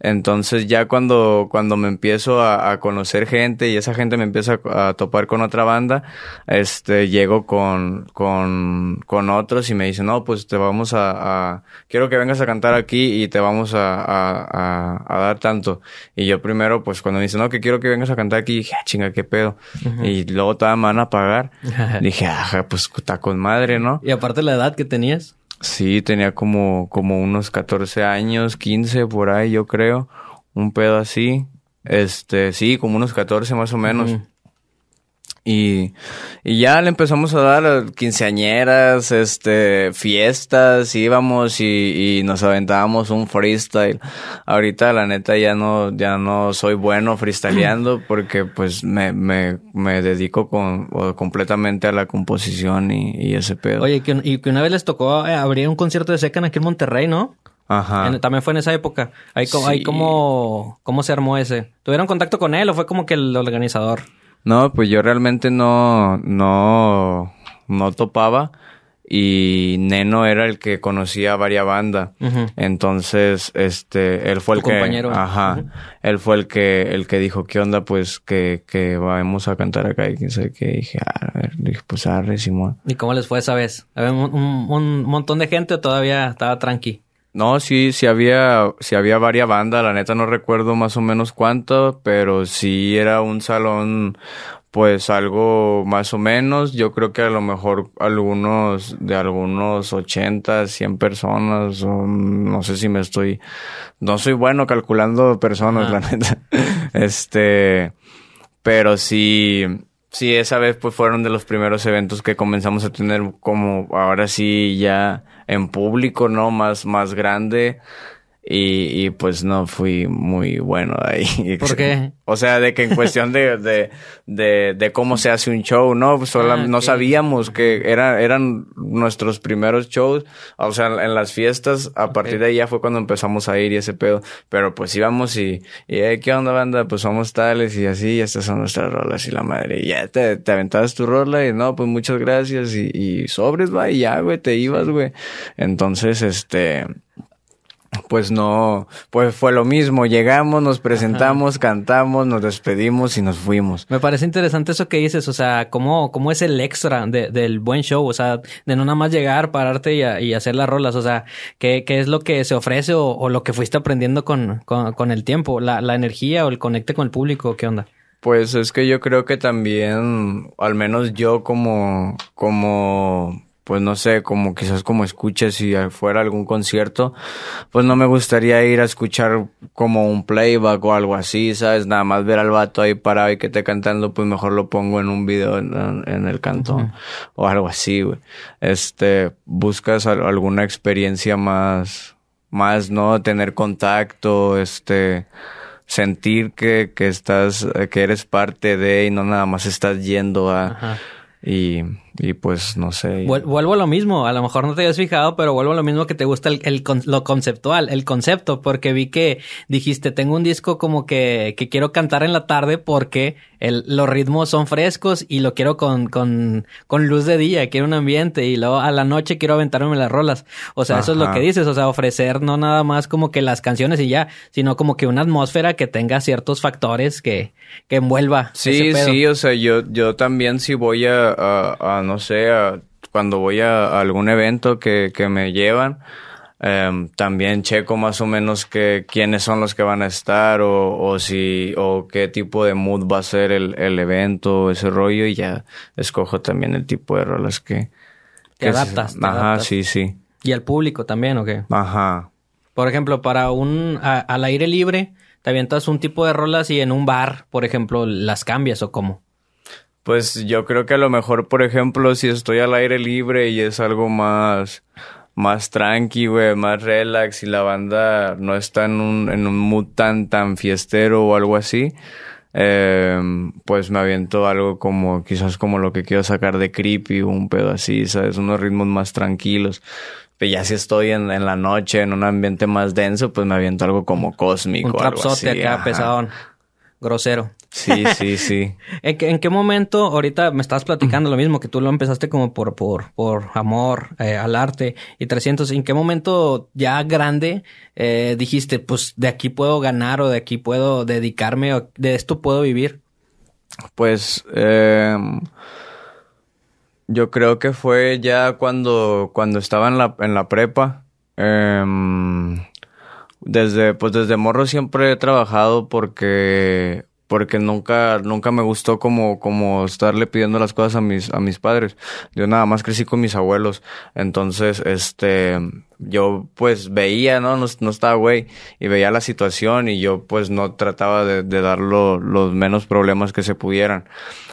Entonces ya cuando, cuando me empiezo a, conocer gente y esa gente me empieza a, topar con otra banda, este, llego con, con, otros y me dicen, no, pues te vamos a, quiero que vengas a cantar aquí y te vamos a, dar tanto. Y yo primero, pues cuando me dicen, no, que quiero que vengas a cantar aquí, dije, ah, chinga, qué pedo. Y luego te van a pagar. dije, ajá, pues está con madre, ¿no? Y aparte la edad que tenías. Sí, tenía como, como unos 14 años, 15 por ahí, yo creo. Un pedo así. Este, sí, como unos 14 más o menos. Y, ya le empezamos a dar quinceañeras, este, fiestas, íbamos y, nos aventábamos un freestyle. Ahorita la neta ya no, ya no soy bueno freestyleando porque pues me, me, me dedico con, completamente a la composición y, ese pedo. Oye, que, y que una vez les tocó eh, abrir un concierto de Secan aquí en Monterrey, ¿no? Ajá. también fue en esa época. Ahí, como, ¿Cómo se armó ese? ¿Tuvieron contacto con él o fue como que el organizador? No, pues yo realmente no, no, no topaba y Neno era el que conocía a varias bandas. Entonces, este, él fue el que, compañero. ajá, él fue el que, el que dijo, ¿qué onda? Pues que, que vamos a cantar acá y quién sabe qué. dije, ah, a ver, dije, pues arre, Simón. ¿Y cómo les fue esa vez? un, un, montón de gente todavía estaba tranqui? No, sí, sí había, sí había varias bandas, la neta no recuerdo más o menos cuánto, pero sí era un salón, pues algo más o menos, yo creo que a lo mejor algunos, de algunos 80, 100 personas, no sé si me estoy, no soy bueno calculando personas, la ah. neta, este, pero sí, sí, esa vez pues fueron de los primeros eventos que comenzamos a tener como ahora sí ya en público, ¿no? Más, más grande. Y, y, pues no fui muy bueno ahí. ¿Por qué? O sea, de que en cuestión de, de, de, cómo se hace un show, ¿no? Pues, Solo, ah, no sabíamos que era, eran nuestros primeros shows. O sea, en las fiestas, a partir de ahí ya fue cuando empezamos a ir y ese pedo. Pero pues íbamos y, y ¿qué onda, banda? Pues somos tales y así, y estas son nuestras rolas y la madre. Y ya te, te aventabas tu rola y no, pues muchas gracias y, y sobres, va, y ya, güey, te ibas, güey. Entonces, este pues no, pues fue lo mismo, llegamos, nos presentamos, cantamos, nos despedimos y nos fuimos. Me parece interesante eso que dices, o sea, cómo, cómo es el extra del buen show, o sea, de no nada más llegar, pararte y, hacer las rolas, o sea, ¿qué, es lo que se ofrece o, lo que fuiste aprendiendo con, con, el tiempo, la, la, energía o el conecte con el público, ¿qué onda? Pues es que yo creo que también, al menos yo como, como pues no sé, como quizás como escuches si fuera algún concierto, pues no me gustaría ir a escuchar como un playback o algo así, ¿sabes? Nada más ver al vato ahí parado y que te cantando, pues mejor lo pongo en un video en, el cantón o algo así, güey. Este, buscas alguna experiencia más, más, ¿no? Tener contacto, este sentir que, que estás, que eres parte de y no nada más estás yendo a y y pues no sé. Vuelvo a lo mismo, a lo mejor no te habías fijado, pero vuelvo a lo mismo que te gusta el, lo conceptual, el concepto, porque vi que dijiste, tengo un disco como que, quiero cantar en la tarde porque los ritmos son frescos y lo quiero con, con, con, luz de día, quiero un ambiente y luego a la noche quiero aventarme las rolas. O sea, eso es lo que dices, o sea, ofrecer no nada más como que las canciones y ya, sino como que una atmósfera que tenga ciertos factores que, que envuelva. Sí, sí, o sea, yo, yo también si voy a no sé, cuando voy a, algún evento que, me llevan, em, también checo más o menos que, quiénes son los que van a estar o, si, o qué tipo de mood va a ser el, el evento, ese rollo, y ya escojo también el tipo de rolas que... adaptas. ajá, sí, sí. ¿Y al público también o qué? Ajá. Por ejemplo, para un... al aire libre, te avientas un tipo de rolas y en un bar, por ejemplo, las cambias o cómo pues yo creo que a lo mejor, por ejemplo, si estoy al aire libre y es algo más, más tranqui, güey, más relax y la banda no está en un, en un mood tan, tan fiestero o algo así, eh, pues me aviento algo como quizás como lo que quiero sacar de Creepy, un pedo así, ¿sabes? Unos ritmos más tranquilos. Pero ya si estoy en, en la noche, en un ambiente más denso, pues me aviento algo como cósmico. Un trapzote acá, pesadón. Grosero. Sí, sí, sí. ¿En, qué, momento, ahorita me estás platicando lo mismo, que tú lo empezaste como por, por, amor eh, al arte y 300, ¿en qué momento ya grande eh, dijiste, pues de aquí puedo ganar o de aquí puedo dedicarme o de esto puedo vivir? Pues em, yo creo que fue ya cuando, cuando estaba en la, en la prepa. Em, desde, pues desde morro siempre he trabajado porque porque nunca, nunca me gustó como, como estarle pidiendo las cosas a mis, a mis padres. Yo nada más crecí con mis abuelos. Entonces, este, yo pues veía, ¿no? No, estaba güey y veía la situación y yo pues no trataba de, de dar los menos problemas que se pudieran.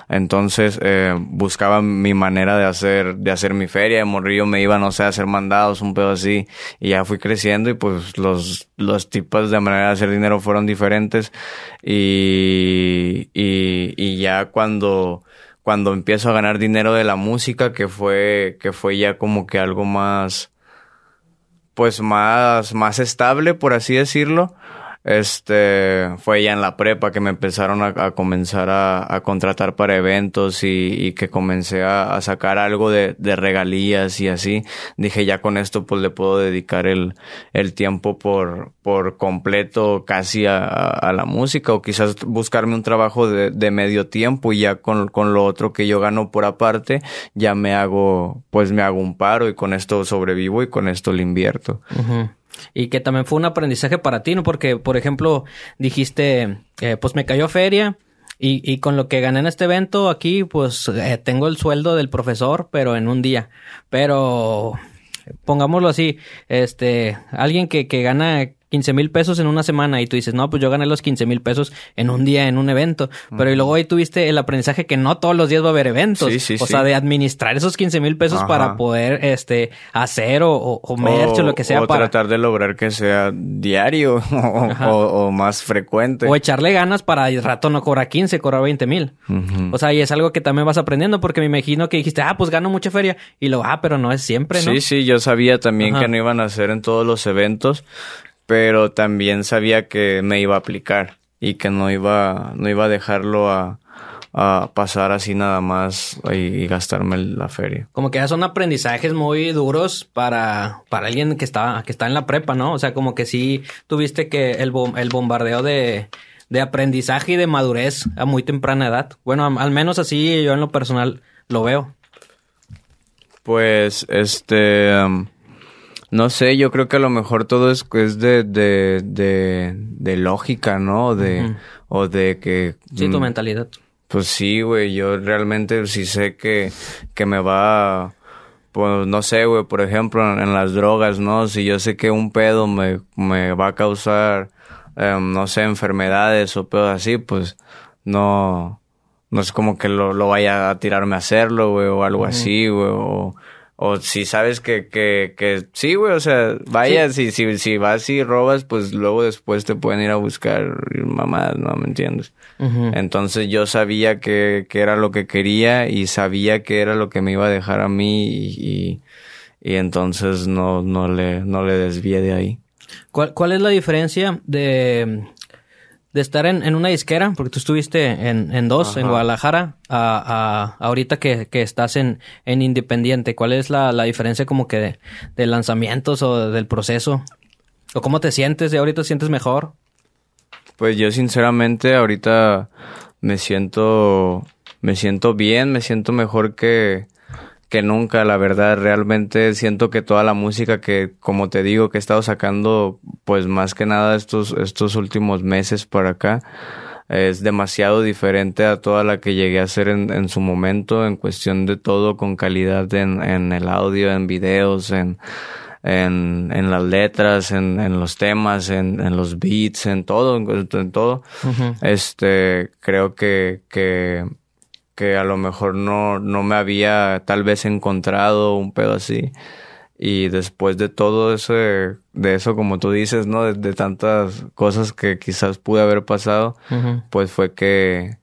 Entonces eh, buscaba mi manera de hacer, de hacer mi feria, de morrillo me iba, no sé, a hacer mandados, un pedo así y ya fui creciendo y pues los, los tipos de manera de hacer dinero fueron diferentes y, y, y ya cuando cuando empiezo a ganar dinero de la música, que fue, que fue ya como que algo más, pues más, más estable, por así decirlo, este, fue ya en la prepa que me empezaron a, comenzar a, contratar para eventos y, que comencé a, sacar algo de, regalías y así. Dije, ya con esto pues le puedo dedicar el, el tiempo por, por completo casi a, la música o quizás buscarme un trabajo de, medio tiempo y ya con, lo otro que yo gano por aparte ya me hago, pues me hago un paro y con esto sobrevivo y con esto lo invierto y que también fue un aprendizaje para ti, ¿no? Porque, por ejemplo, dijiste, eh, pues me cayó feria y, y, con lo que gané en este evento aquí, pues eh, tengo el sueldo del profesor, pero en un día. Pero, pongámoslo así, este, alguien que, que gana 15 mil pesos en una semana y tú dices, no, pues yo gané los 15 mil pesos en un día, en un evento. Pero y luego ahí tuviste el aprendizaje que no todos los días va a haber eventos. Sí, o sea, de administrar esos 15 mil pesos para poder este, hacer o, o, lo que sea. O para... tratar de lograr que sea diario o, más frecuente. O echarle ganas para el rato no cobrar 15, cobrar 20 mil. O sea, y es algo que también vas aprendiendo porque me imagino que dijiste, ah, pues gano mucha feria. Y lo, ah, pero no es siempre, ¿no? Sí, sí, yo sabía también que no iban a ser en todos los eventos pero también sabía que me iba a aplicar y que no iba, no iba a dejarlo a, pasar así nada más y, gastarme la feria. Como que ya son aprendizajes muy duros para, para alguien que está, que está en la prepa, ¿no? O sea, como que sí tuviste que el, el bombardeo de, de aprendizaje y de madurez a muy temprana edad. Bueno, al menos así yo en lo personal lo veo. Pues, este... No sé, yo creo que a lo mejor todo es, de, lógica, ¿no? De, O de que... Sí, tu mm, mentalidad. Pues sí, güey, yo realmente sí sé que, que me va... pues no sé, güey, por ejemplo, en, las drogas, ¿no? Si yo sé que un pedo me, me va a causar, em, no sé, enfermedades o pedos así, pues no, no es como que lo, lo vaya a tirarme a hacerlo, güey, o algo así, güey, o o si sabes que, que, que sí, güey, o sea, vayas y si, vas y robas, pues luego después te pueden ir a buscar mamadas, ¿no? ¿Me entiendes? Entonces yo sabía que, era lo que quería y sabía que era lo que me iba a dejar a mí y, entonces no, no, le, no le desvié de ahí. ¿Cuál es la diferencia de de estar en, una disquera, porque tú estuviste en, dos, en Guadalajara, a, ahorita que, estás en, Independiente, ¿cuál es la, diferencia como que de, de, lanzamientos o del proceso? ¿O cómo te sientes? ¿De ahorita sientes mejor? Pues yo sinceramente ahorita me siento, me siento bien, me siento mejor que, que nunca, la verdad. Realmente siento que toda la música que, como te digo, que he estado sacando, pues más que nada estos, estos últimos meses por acá, es demasiado diferente a toda la que llegué a hacer en, en su momento, en cuestión de todo, con calidad en, en el audio, en videos, en, en, en las letras, en, en los temas, en, en los beats, en todo, en, todo. Este, creo que, que que a lo mejor no, me había tal vez encontrado un pedo así. Y después de todo eso, de eso como tú dices, ¿no? De, tantas cosas que quizás pude haber pasado, pues fue que,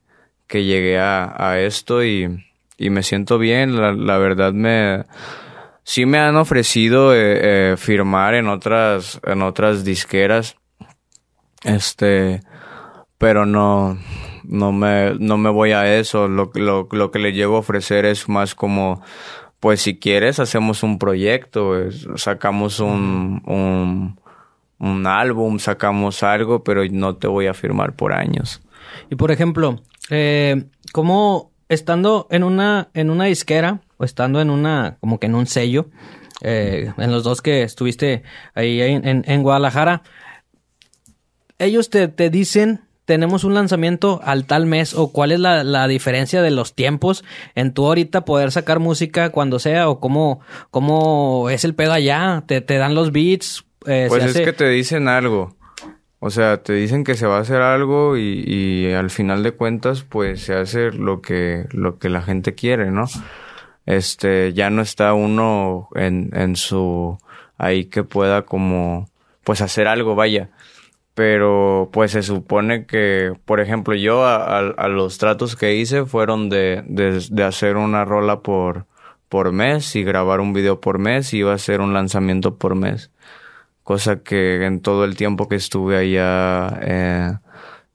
llegué a, esto y, me siento bien. La, verdad me... Sí me han ofrecido eh, eh, firmar en otras, en otras disqueras. Este... Pero no no me, no me voy a eso. Lo, lo, que le llevo a ofrecer es más como, pues si quieres, hacemos un proyecto, sacamos un, un, álbum, sacamos algo, pero no te voy a firmar por años. Y por ejemplo, eh, como estando en una, en una disquera o estando en una, como que en un sello, eh, en los dos que estuviste ahí en, en Guadalajara, ellos te, te, dicen tenemos un lanzamiento al tal mes o cuál es la, diferencia de los tiempos en tu ahorita poder sacar música cuando sea o cómo, cómo es el pedo allá, te, dan los beats. Eh, pues es que te dicen algo. O sea, te dicen que se va a hacer algo y, al final de cuentas, pues se hace lo que, lo que la gente quiere, ¿no? Este, ya no está uno en su, ahí que pueda como, pues hacer algo, vaya pero pues se supone que, por ejemplo, yo a, los tratos que hice fueron de, hacer una rola por, mes y grabar un video por mes y iba a hacer un lanzamiento por mes. Cosa que en todo el tiempo que estuve allá eh,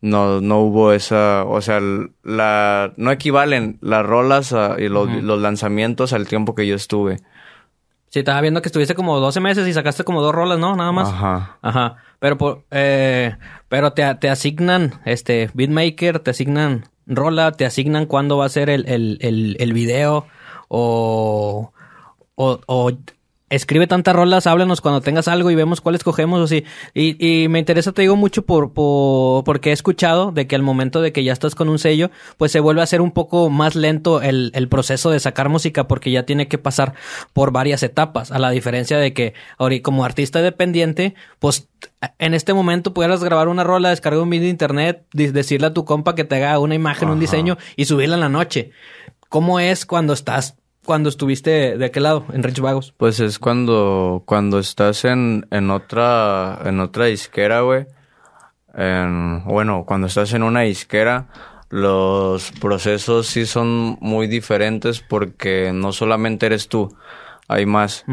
no, hubo esa, o sea, la, no equivalen las rolas y los lanzamientos al tiempo que yo estuve. Sí, estaba viendo que estuviste como 12 meses y sacaste como dos rolas, ¿no? Nada más. Ajá. Ajá. Pero, eh, pero te, asignan, este, beatmaker, te asignan rola, te asignan cuándo va a ser el, el, el, video o, o, escribe tantas rolas, háblanos cuando tengas algo y vemos cuál escogemos o si. Y, me interesa, te digo mucho por, porque he escuchado de que al momento de que ya estás con un sello, pues se vuelve a hacer un poco más lento el, proceso de sacar música porque ya tiene que pasar por varias etapas, a la diferencia de que ahora como artista dependiente, pues en este momento pudieras grabar una rola, descargar un video de internet, decirle a tu compa que te haga una imagen, un diseño y subirla en la noche. ¿Cómo es cuando estás cuando estuviste de aquel lado, en Rich Vagos? Pues es cuando, cuando estás en, en otra, en otra disquera, güey. bueno, cuando estás en una isquera, los procesos sí son muy diferentes porque no solamente eres tú, hay más.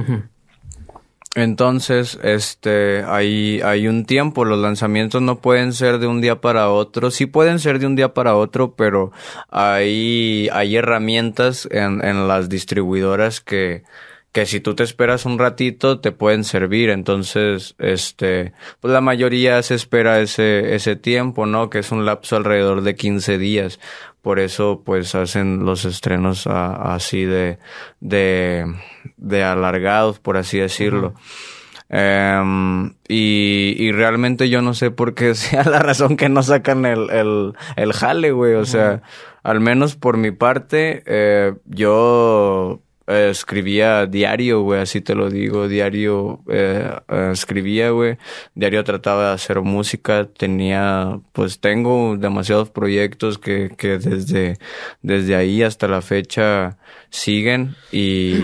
Entonces, este, hay, hay un tiempo, los lanzamientos no pueden ser de un día para otro, sí pueden ser de un día para otro, pero hay, hay herramientas en, en las distribuidoras que, que si tú te esperas un ratito te pueden servir. Entonces, este, pues la mayoría se espera ese, ese tiempo, ¿no? Que es un lapso alrededor de 15 días. Por eso, pues, hacen los estrenos así de, de, de, alargados, por así decirlo. Em, y, realmente yo no sé por qué sea la razón que no sacan el, el, el jale, güey. O sea, al menos por mi parte, eh, yo eh, escribía diario, güey, así te lo digo, diario eh, eh, escribía, güey, diario trataba de hacer música, tenía, pues tengo demasiados proyectos que, que desde, desde ahí hasta la fecha siguen y,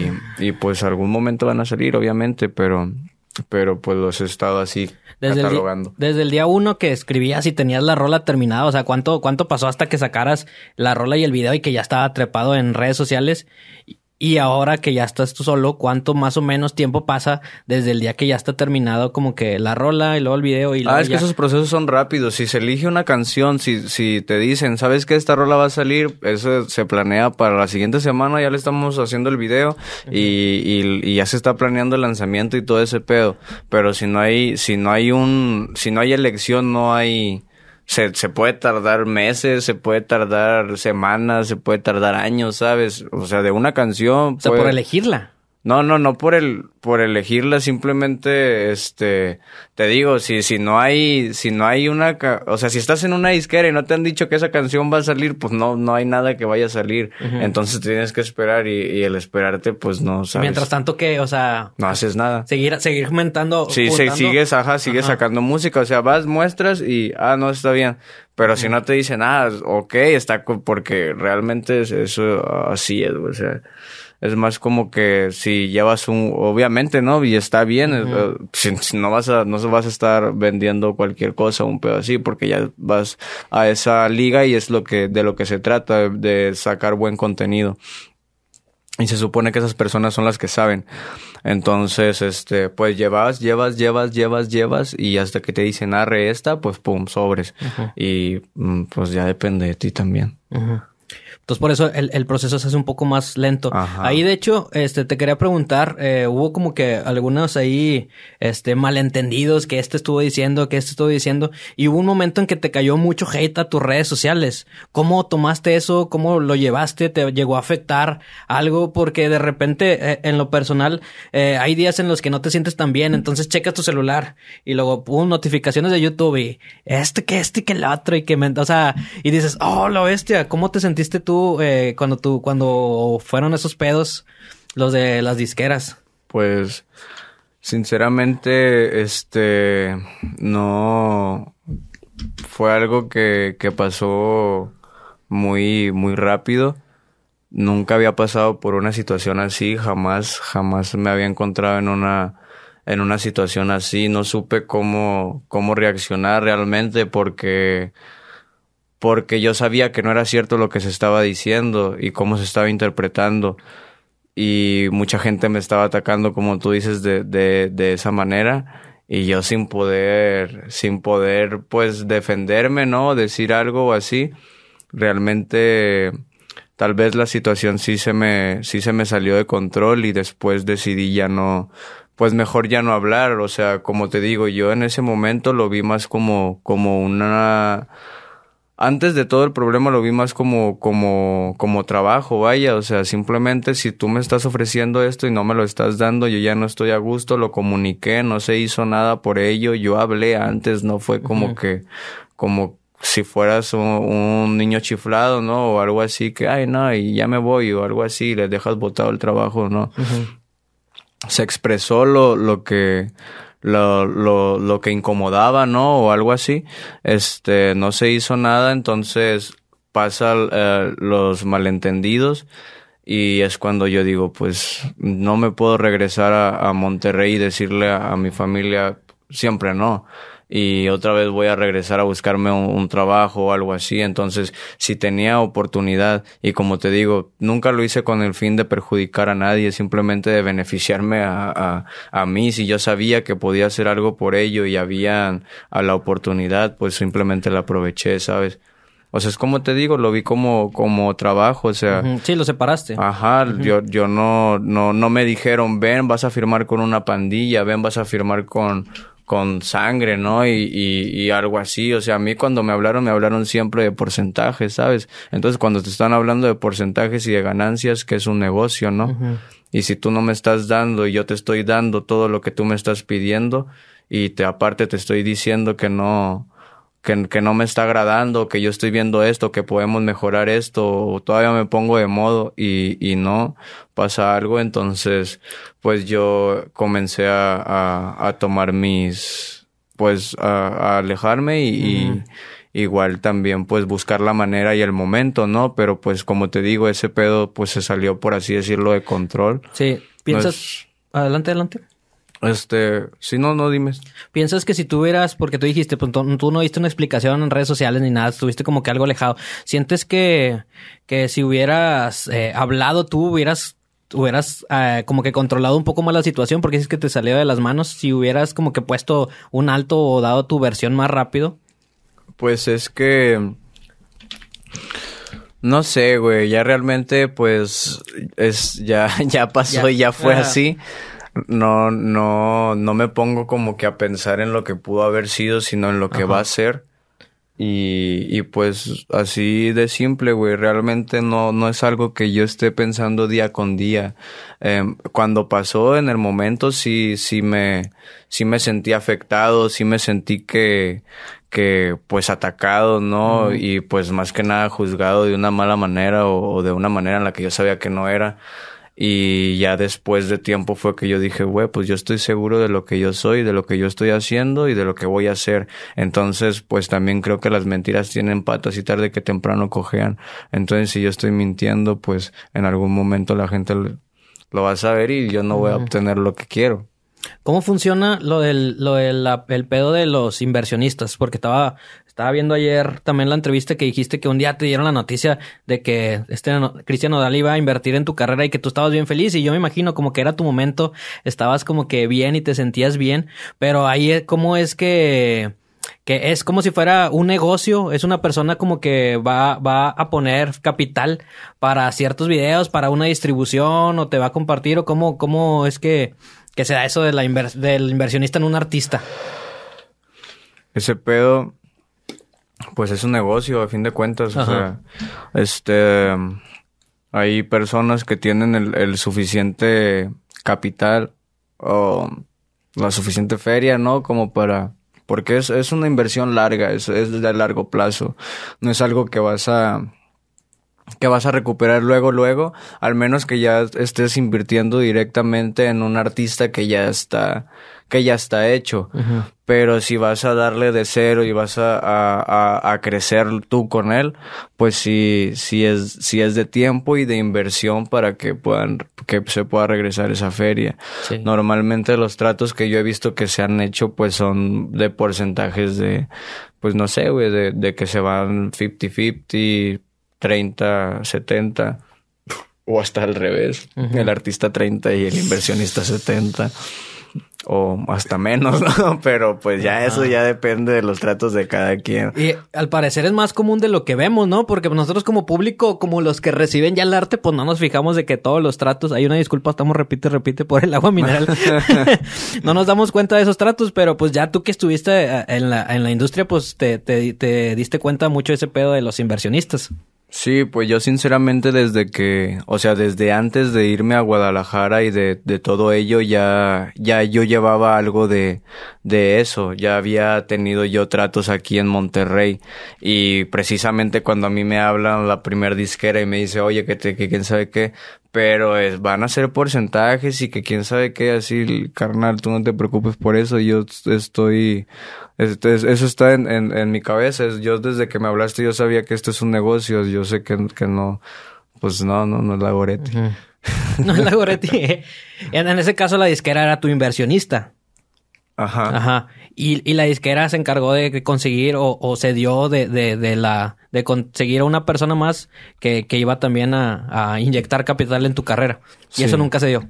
pues algún momento van a salir, obviamente, pero pero pues los he estado así desde desde el día uno que escribías y tenías la rola terminada, o sea, ¿cuánto, ¿cuánto pasó hasta que sacaras la rola y el video y que ya estaba trepado en redes sociales? Y ahora que ya estás tú solo, ¿cuánto más o menos tiempo pasa desde el día que ya está terminado como que la rola y luego el video y la Ah, es que esos procesos son rápidos. Si se elige una canción, si, si te dicen, ¿sabes que esta rola va a salir? Eso se planea para la siguiente semana, ya le estamos haciendo el video y, y, y, ya se está planeando el lanzamiento y todo ese pedo. Pero si no hay, si no hay un, si no hay elección, no hay se, se puede tardar meses, se puede tardar semanas, se puede tardar años, ¿sabes? O sea, de una canción. O sea, por elegirla. No, no, no por el, por elegirla, simplemente, este, te digo, si, si no hay, si no hay una, o sea, si estás en una disquera y no te han dicho que esa canción va a salir, pues no, no hay nada que vaya a salir. Entonces tienes que esperar y, el esperarte, pues no sabes. Mientras tanto que, o sea. No haces nada. Seguir, seguir comentando. Sí, se, sigues, ajá, sigues sacando música, o sea, vas, muestras y, ah, no, está bien. Pero si no te dice nada, ah, ok, está, porque realmente eso así es, o sea. Es más como que si llevas un, obviamente, ¿no? Y está bien, eh, no vas a, no vas a estar vendiendo cualquier cosa, un pedo así, porque ya vas a esa liga y es lo que, de lo que se trata, de sacar buen contenido. Y se supone que esas personas son las que saben. Entonces, este, pues llevas, llevas, llevas, llevas, llevas, y hasta que te dicen arre esta, pues pum, sobres. Y mm, pues ya depende de ti también. Entonces, por eso el, proceso se hace un poco más lento. Ahí, de hecho, este, te quería preguntar, eh, hubo como que algunos ahí, este, malentendidos que este estuvo diciendo, que este estuvo diciendo, y hubo un momento en que te cayó mucho hate a tus redes sociales. ¿Cómo tomaste eso? ¿Cómo lo llevaste? ¿Te llegó a afectar algo? Porque de repente, eh, en lo personal, eh, hay días en los que no te sientes tan bien, entonces checas tu celular y luego, pum, notificaciones de YouTube y este que este que el otro y que, me, o sea, y dices, oh, la bestia, ¿cómo te sentiste tú eh, cuando cuando fueron esos pedos, los de las disqueras? Pues, sinceramente, este, no, fue algo que, que pasó muy, muy rápido. Nunca había pasado por una situación así, jamás, jamás me había encontrado en una, en una situación así. No supe cómo, cómo reaccionar realmente porque porque yo sabía que no era cierto lo que se estaba diciendo y cómo se estaba interpretando. Y mucha gente me estaba atacando, como tú dices, de, esa manera. Y yo sin poder, sin poder, pues, defenderme, ¿no? Decir algo así. Realmente, tal vez la situación sí se me, sí se me salió de control y después decidí ya no, pues mejor ya no hablar. O sea, como te digo, yo en ese momento lo vi más como, como una, antes de todo el problema lo vi más como, como, como trabajo, vaya, o sea, simplemente si tú me estás ofreciendo esto y no me lo estás dando, yo ya no estoy a gusto, lo comuniqué, no se hizo nada por ello, yo hablé antes, no fue como que, como si fueras un, niño chiflado, ¿no? O algo así, que, ay, no, y ya me voy, o algo así, le dejas botado el trabajo, ¿no? Se expresó lo, lo que, lo, lo, lo que incomodaba, ¿no? O algo así. Este, no se hizo nada, entonces pasan eh, los malentendidos y es cuando yo digo, pues no me puedo regresar a, Monterrey y decirle a mi familia siempre no y otra vez voy a regresar a buscarme un, trabajo o algo así. Entonces, si tenía oportunidad, y como te digo, nunca lo hice con el fin de perjudicar a nadie, simplemente de beneficiarme a, a, a mí. Si yo sabía que podía hacer algo por ello y había a la oportunidad, pues simplemente la aproveché, ¿sabes? O sea, es como te digo, lo vi como, como trabajo, o sea... Sí, lo separaste. Ajá, yo, yo no, no, no me dijeron, ven, vas a firmar con una pandilla, ven, vas a firmar con, con sangre, ¿no? Y, y, y, algo así. O sea, a mí cuando me hablaron, me hablaron siempre de porcentajes, ¿sabes? Entonces, cuando te están hablando de porcentajes y de ganancias, que es un negocio, ¿no? Y si tú no me estás dando y yo te estoy dando todo lo que tú me estás pidiendo y te aparte te estoy diciendo que no, que, no me está agradando, que yo estoy viendo esto, que podemos mejorar esto, todavía me pongo de modo y, y no pasa algo, entonces pues yo comencé a, tomar mis, pues a, alejarme y, igual también pues buscar la manera y el momento, ¿no? Pero pues como te digo, ese pedo pues se salió por así decirlo de control. Sí, piensas... Adelante, adelante. Este, si no, no dimes. Piensas que si hubieras... porque tú dijiste, pues, tú no diste una explicación en redes sociales ni nada, estuviste como que algo alejado. ¿Sientes que, que si hubieras eh, hablado tú, hubieras, hubieras eh, como que controlado un poco más la situación? Porque dices que te salió de las manos. Si hubieras como que puesto un alto o dado tu versión más rápido. Pues es que. No sé, güey. Ya realmente, pues, es, ya, ya pasó y ya fue así no, no, no me pongo como que a pensar en lo que pudo haber sido, sino en lo que va a ser. Y, y pues así de simple, güey, realmente no, no es algo que yo esté pensando día con día. Em, cuando pasó en el momento sí, sí me, sí me sentí afectado, sí me sentí que, que pues atacado, ¿no? Y pues más que nada juzgado de una mala manera o de una manera en la que yo sabía que no era. Y ya después de tiempo fue que yo dije, güey, pues yo estoy seguro de lo que yo soy, de lo que yo estoy haciendo y de lo que voy a hacer. Entonces, pues también creo que las mentiras tienen patas y tarde que temprano cojean. Entonces, si yo estoy mintiendo, pues en algún momento la gente lo, va a saber y yo no voy a obtener lo que quiero. ¿Cómo funciona lo del, lo del el pedo de los inversionistas? Porque estaba estaba viendo ayer también la entrevista que dijiste que un día te dieron la noticia de que este cristiano Odal iba a invertir en tu carrera y que tú estabas bien feliz. Y yo me imagino como que era tu momento, estabas como que bien y te sentías bien. Pero ahí, ¿cómo es que, que es como si fuera un negocio? Es una persona como que va, a poner capital para ciertos videos, para una distribución o te va a compartir o cómo, cómo es que, que se da eso de la del inversionista en un artista. Ese pedo pues es un negocio, a fin de cuentas. O sea, este, hay personas que tienen el, el suficiente capital o la suficiente feria, ¿no? Como para... Porque es, es una inversión larga, es, es de largo plazo. No es algo que vas a que vas a recuperar luego, luego, al menos que ya estés invirtiendo directamente en un artista que ya está que ya está hecho. Pero si vas a darle de cero y vas a, crecer tú con él, pues sí, si es, si es de tiempo y de inversión para que puedan, que se pueda regresar esa feria. Normalmente los tratos que yo he visto que se han hecho, pues son de porcentajes de, pues no sé, güey, de, que se van 50-50, 30, 70 o hasta al revés, el artista 30 y el inversionista 70 o hasta menos, ¿no? Pero pues ya eso ya depende de los tratos de cada quien. Y al parecer es más común de lo que vemos, ¿no? Porque nosotros como público, como los que reciben ya el arte, pues no nos fijamos de que todos los tratos, hay una disculpa, estamos repite, repite por el agua mineral. no nos damos cuenta de esos tratos, pero pues ya tú que estuviste eh, en la, en la industria, pues te, te, te diste cuenta mucho de ese pedo de los inversionistas. Sí, pues yo sinceramente desde que, o sea, desde antes de irme a Guadalajara y de, de todo ello, ya, ya yo llevaba algo de, de eso, ya había tenido yo tratos aquí en Monterrey y precisamente cuando a mí me hablan la primer disquera y me dice, oye, que que quién sabe qué, pero es, van a ser porcentajes y que quién sabe qué, así, carnal, tú no te preocupes por eso, yo estoy, eso está en, mi cabeza. Yo desde que me hablaste, yo sabía que esto es un negocio. Yo sé que, no, pues no, no, es la Goretti. No es la Goretti. en, ese caso, la disquera era tu inversionista. Ajá. Ajá. Y, y la disquera se encargó de conseguir o, se dio de, la de conseguir a una persona más que, iba también a, inyectar capital en tu carrera. Y eso nunca se dio.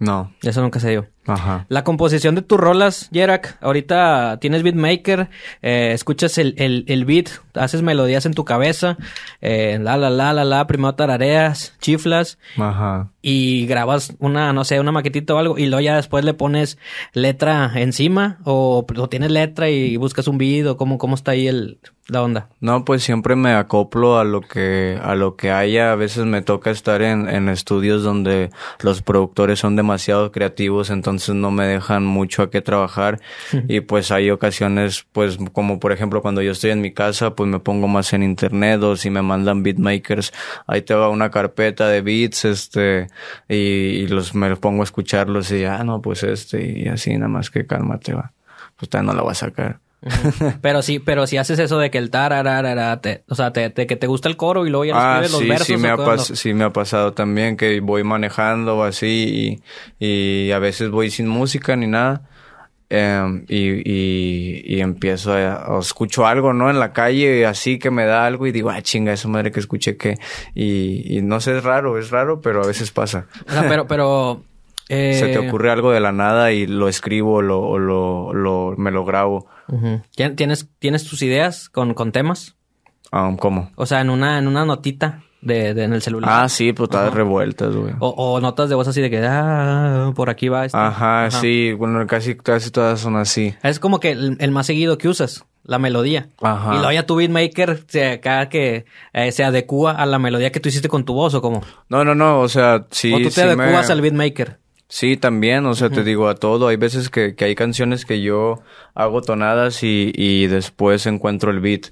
No. Eso nunca se dio. Ajá. La composición de tus rolas, Jerak. Ahorita tienes beatmaker, eh, escuchas el, beat, haces melodías en tu cabeza, eh, la, la, la, la, la, primero tarareas, chiflas. Ajá. Y grabas una, no sé, una maquetita o algo y luego ya después le pones letra encima o, tienes letra y buscas un beat o cómo, cómo está ahí el la onda? No, pues siempre me acoplo a lo que, a lo que haya. A veces me toca estar en, en estudios donde los productores son demasiado creativos, entonces no me dejan mucho a qué trabajar. y pues hay ocasiones, pues, como por ejemplo cuando yo estoy en mi casa, pues me pongo más en internet o si me mandan beatmakers, ahí te va una carpeta de beats, este, y, los me los pongo a escucharlos y ah, no, pues este, y así nada más que te va. Pues todavía no la va a sacar. pero sí, pero si haces eso de que el tarararate, o sea, te, que te gusta el coro y luego ya ah, los versos. Sí me, ha pasado también que voy manejando así y, a veces voy sin música ni nada. Em, y, empiezo a, escucho algo, ¿no? En la calle, así que me da algo y digo, ah, chinga, esa madre que escuché qué. Y, no sé, es raro, es raro, pero a veces pasa. O pero, pero ¿Se te eh, ocurre algo de la nada y lo escribo lo, lo, me lo grabo? ¿Tienes, ¿Tienes tus ideas con, temas? Um, ¿Cómo? O sea, en una, en una notita de, en el celular. Ah, sí, pues está revueltas, güey. O, notas de voz así de que, ah, por aquí va esto. Ajá, sí, bueno, casi, casi todas son así. Es como que el, más seguido que usas la melodía. Ajá. Y luego ya tu beatmaker se, acá que eh, se adecua a la melodía que tú hiciste con tu voz o cómo. No, no, no, o sea, sí. O tú te adecuas al beatmaker. Sí, también, o sea, te digo a todo. Hay veces que, que, hay canciones que yo hago tonadas y, y después encuentro el beat.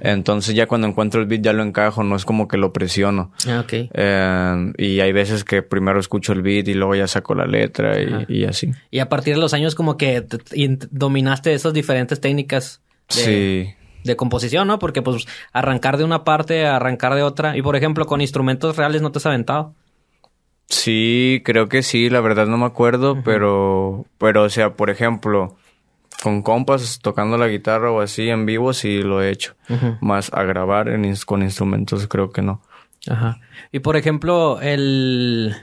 Entonces ya cuando encuentro el beat ya lo encajo, no es como que lo presiono. Ah, em, y hay veces que primero escucho el beat y luego ya saco la letra y, y así. Y a partir de los años como que dominaste esas diferentes técnicas. De... de composición, ¿no? Porque pues arrancar de una parte, arrancar de otra. Y por ejemplo, con instrumentos reales no te has aventado. Sí, creo que sí, la verdad no me acuerdo, pero, pero, o sea, por ejemplo, con compas tocando la guitarra o así en vivo sí lo he hecho, más a grabar con instrumentos creo que no. Ajá. Y por ejemplo, el...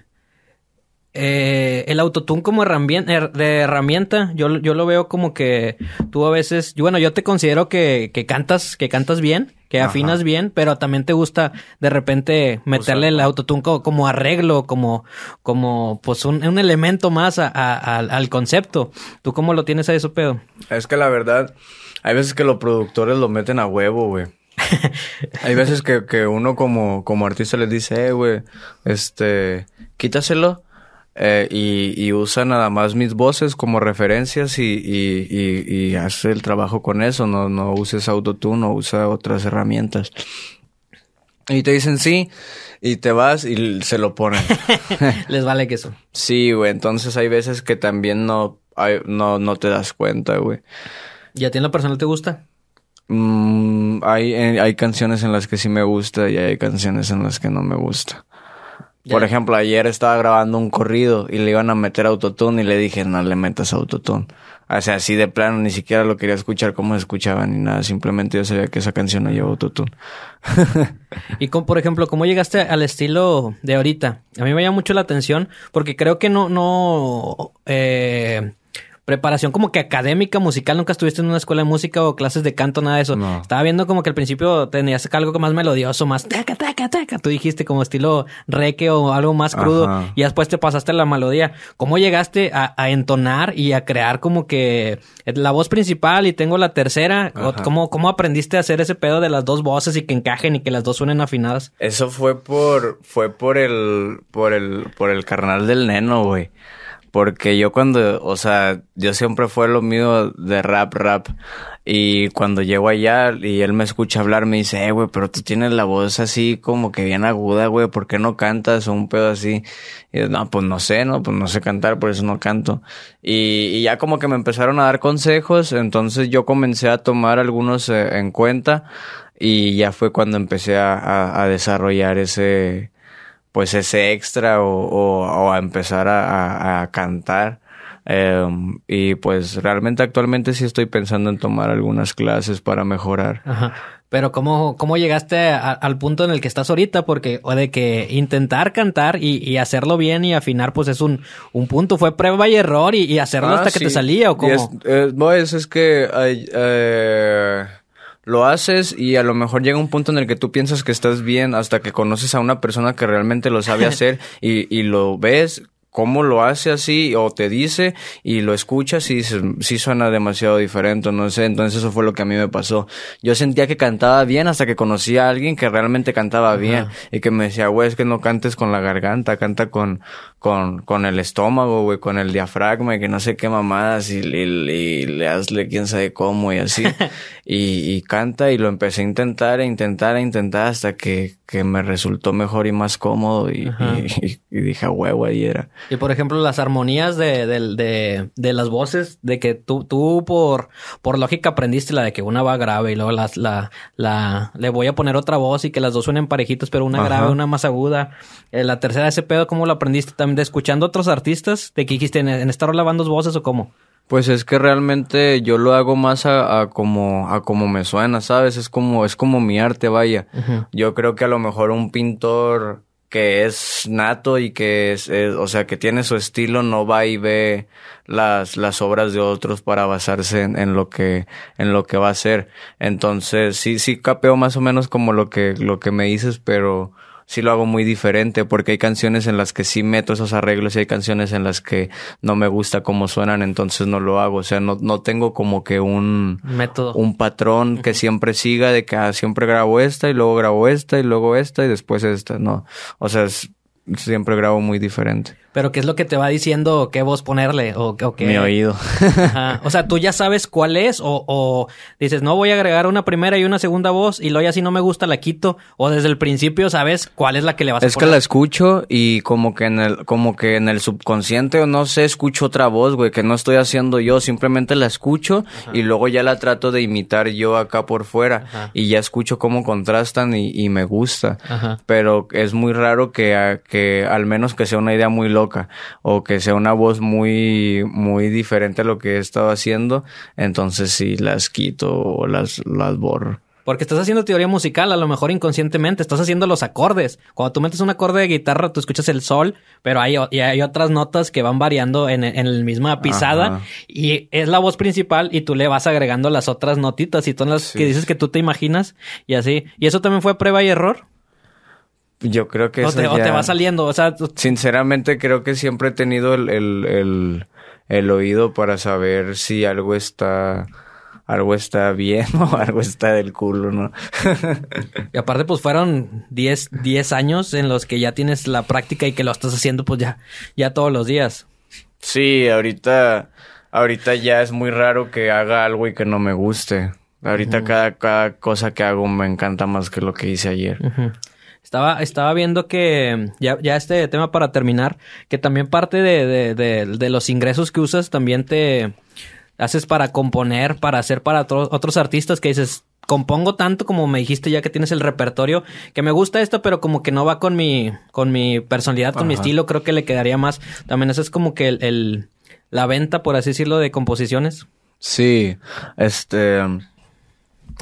Eh, autotune como herramienta, yo, yo, lo veo como que tú a veces, bueno, yo te considero que, que cantas, que cantas bien, que afinas bien, pero también te gusta de repente meterle el autotune como, como, arreglo, como, como pues un, un elemento más al concepto. ¿Tú cómo lo tienes a eso, pedo? Es que la verdad, hay veces que los productores lo meten a huevo, güey. Hay veces que, que, uno como, como artista les dice, eh, güey, este, quítaselo eh, y, usa nada más mis voces como referencias y, hace el trabajo con eso, no, no uses autotune no usa otras herramientas. Y te dicen sí, y te vas y se lo ponen. Les vale que eso. Sí, güey. Entonces hay veces que también no, no, no te das cuenta, güey. ¿Y a ti en lo personal te gusta? Mm, hay, eh, hay canciones en las que sí me gusta y hay canciones en las que no me gusta. Por ejemplo, ayer estaba grabando un corrido y le iban a meter autotune y le dije, no le metas autotune. O sea, así de plano, ni siquiera lo quería escuchar cómo se escuchaba ni nada. Simplemente yo sabía que esa canción no lleva autotune. y con, por ejemplo, ¿cómo llegaste al estilo de ahorita? A mí me llama mucho la atención porque creo que no, no, eh, preparación como que académica, musical. Nunca estuviste en una escuela de música o clases de canto, nada de eso. Estaba viendo como que al principio tenías algo más melodioso, más taca, taca, taca. Tú dijiste como estilo reque o algo más crudo. Y después te pasaste la melodía. ¿Cómo llegaste a, entonar y a crear como que la voz principal y tengo la tercera? ¿Cómo, ¿Cómo aprendiste a hacer ese pedo de las dos voces y que encajen y que las dos suenen afinadas? Eso fue por, fue por el, por el, por el carnal del neno, güey. Porque yo cuando, o sea, yo siempre fue lo mío de rap, rap. Y cuando llego allá y él me escucha hablar, me dice, eh, güey, pero tú tienes la voz así como que bien aguda, güey, ¿por qué no cantas un pedo así? Y yo, no, pues no sé, no, pues no sé cantar, por eso no canto. Y, ya como que me empezaron a dar consejos, entonces yo comencé a tomar algunos eh, en cuenta y ya fue cuando empecé a desarrollar ese, pues ese extra o, o, a empezar a, a, cantar. Em, y pues realmente actualmente sí estoy pensando en tomar algunas clases para mejorar. Ajá. Pero ¿cómo, cómo llegaste al punto en el que estás ahorita? Porque, o de que intentar cantar y, y hacerlo bien y afinar, pues es un, un punto. Fue prueba y error y, hacerlo ah, hasta que te salía o cómo. Eh, no, es, que... Eh, lo haces y a lo mejor llega un punto en el que tú piensas que estás bien hasta que conoces a una persona que realmente lo sabe hacer y, y lo ves cómo lo hace así o te dice y lo escuchas y dices, sí suena demasiado diferente, no sé, entonces eso fue lo que a mí me pasó. Yo sentía que cantaba bien hasta que conocí a alguien que realmente cantaba bien y que me decía, güey, es que no cantes con la garganta, canta con, con, con el estómago, güey, con el diafragma y que no sé qué mamadas y, le hazle quién sabe cómo y así. y, y canta y lo empecé a intentar, e intentar, e intentar hasta que, que me resultó mejor y más cómodo y, y dije, güey ahí era. Y por ejemplo, las armonías de, de, de las voces, de que tú, tú por, por lógica aprendiste la de que una va grave y luego las, la, la, le voy a poner otra voz y que las dos suenen parejitos, pero una grave, una más aguda. Eh, la tercera, ese pedo, ¿cómo lo aprendiste? También de escuchando a otros artistas, de que dijiste, en, estar lavando voces o cómo? Pues es que realmente yo lo hago más a, a, como a como me suena, ¿sabes? Es como es como mi arte, vaya. Yo creo que a lo mejor un pintor que es nato y que es, o sea, que tiene su estilo, no va y ve las, las obras de otros para basarse en, en, lo que, en lo que va a ser. Entonces, sí, sí capeo más o menos como lo que, lo que me dices, pero, sí lo hago muy diferente porque hay canciones en las que sí meto esos arreglos y hay canciones en las que no me gusta cómo suenan, entonces no lo hago. O sea, no, no tengo como que un un patrón que siempre siga de que ah, siempre grabo esta y luego grabo esta y luego esta y después esta. No, o sea, siempre grabo muy diferente. Pero ¿qué es lo que te va diciendo qué voz ponerle? O, qué... Mi oído. O sea, tú ya sabes cuál es o, o, dices, no voy a agregar una primera y una segunda voz y luego ya si no me gusta la quito. O desde el principio sabes cuál es la que le vas es a poner. Es que la escucho y como que en el, como que en el subconsciente o no sé, escucho otra voz, güey, que no estoy haciendo yo. Simplemente la escucho y luego ya la trato de imitar yo acá por fuera. Y ya escucho cómo contrastan y, me gusta. Pero es muy raro que, que al menos que sea una idea muy loca o que sea una voz muy, muy diferente a lo que he estado haciendo, entonces sí las quito o las, borro. Porque estás haciendo teoría musical, a lo mejor inconscientemente, estás haciendo los acordes. Cuando tú metes un acorde de guitarra, tú escuchas el sol, pero hay, hay otras notas que van variando en, en la misma pisada y es la voz principal y tú le vas agregando las otras notitas y todas las que dices que tú te imaginas y así. ¿Y eso también fue prueba y error? Yo creo que... O, te, o te va saliendo, o sea... Sinceramente creo que siempre he tenido el, oído para saber si algo está algo está bien o algo está del culo, ¿no? y aparte, pues fueron 10, años en los que ya tienes la práctica y que lo estás haciendo pues ya, ya todos los días. Sí, ahorita, ahorita ya es muy raro que haga algo y que no me guste. Ahorita cada, cada cosa que hago me encanta más que lo que hice ayer. Estaba, estaba viendo que, ya, ya este tema para terminar, que también parte de, de, de, los ingresos que usas también te haces para componer, para hacer para otros artistas que dices, compongo tanto como me dijiste ya que tienes el repertorio, que me gusta esto, pero como que no va con mi, con mi personalidad, con mi estilo, creo que le quedaría más. También eso es como que el, el la venta, por así decirlo, de composiciones. Sí, este...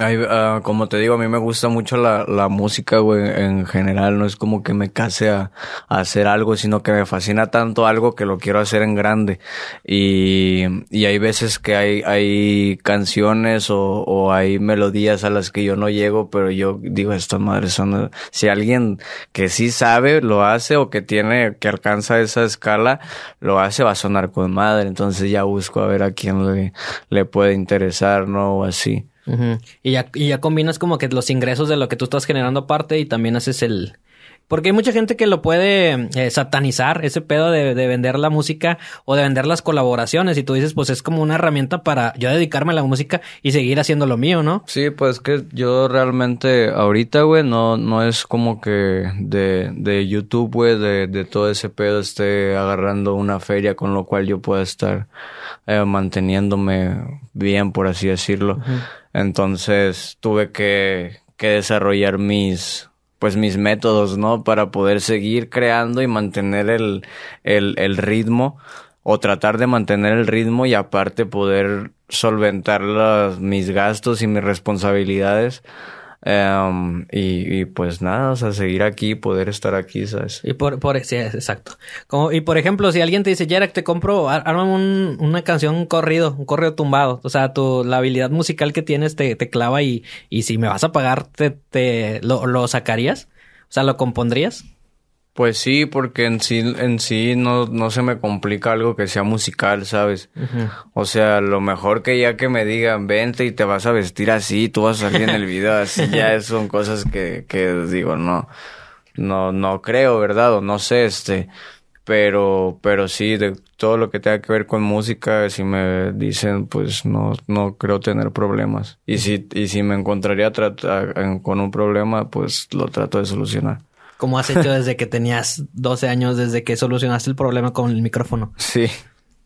Ah, como te digo, a mí me gusta mucho la, música, güey, en general. No es como que me case a, hacer algo, sino que me fascina tanto algo que lo quiero hacer en grande. Y, y hay veces que hay, hay canciones o, o, hay melodías a las que yo no llego, pero yo digo, esto madre son... Si alguien que sí sabe lo hace o que tiene, que alcanza esa escala, lo hace, va a sonar con madre. Entonces ya busco a ver a quién le, le puede interesar, ¿no? O así y, ya, y ya combinas como que los ingresos de lo que tú estás generando aparte y también haces el, porque hay mucha gente que lo puede eh, satanizar, ese pedo de, de, vender la música o de vender las colaboraciones. Y tú dices, pues es como una herramienta para yo dedicarme a la música y seguir haciendo lo mío, ¿no? Sí, pues que yo realmente ahorita, güey, no, no es como que de, de YouTube, güey, de, de, todo ese pedo esté agarrando una feria con lo cual yo pueda estar eh, manteniéndome bien, por así decirlo. Entonces tuve que, que desarrollar mis, pues mis métodos, ¿no? Para poder seguir creando y mantener el, el, el, ritmo o tratar de mantener el ritmo y aparte poder solventar mis gastos y mis responsabilidades Em, y, pues nada, o sea, seguir aquí, poder estar aquí, ¿sabes? Y por, por exacto. Como, y por ejemplo, si alguien te dice, Jarek, te compro, arma una canción, un corrido, un corrido tumbado. O sea, tu, la habilidad musical que tienes te, te clava y, y si me vas a pagar, te, te lo, lo sacarías. O sea, lo compondrías. Pues sí, porque en sí, en sí no, no se me complica algo que sea musical, ¿sabes? O sea, lo mejor que ya que me digan, vente y te vas a vestir así, tú vas a salir en el video así, ya son cosas que, que digo, no, no, no creo, ¿verdad? O no sé, este, pero, pero sí, de todo lo que tenga que ver con música, si me dicen, pues no, no creo tener problemas. Y si, y si me encontraría con un problema, pues lo trato de solucionar como has hecho desde que tenías 12 años, desde que solucionaste el problema con el micrófono. Sí.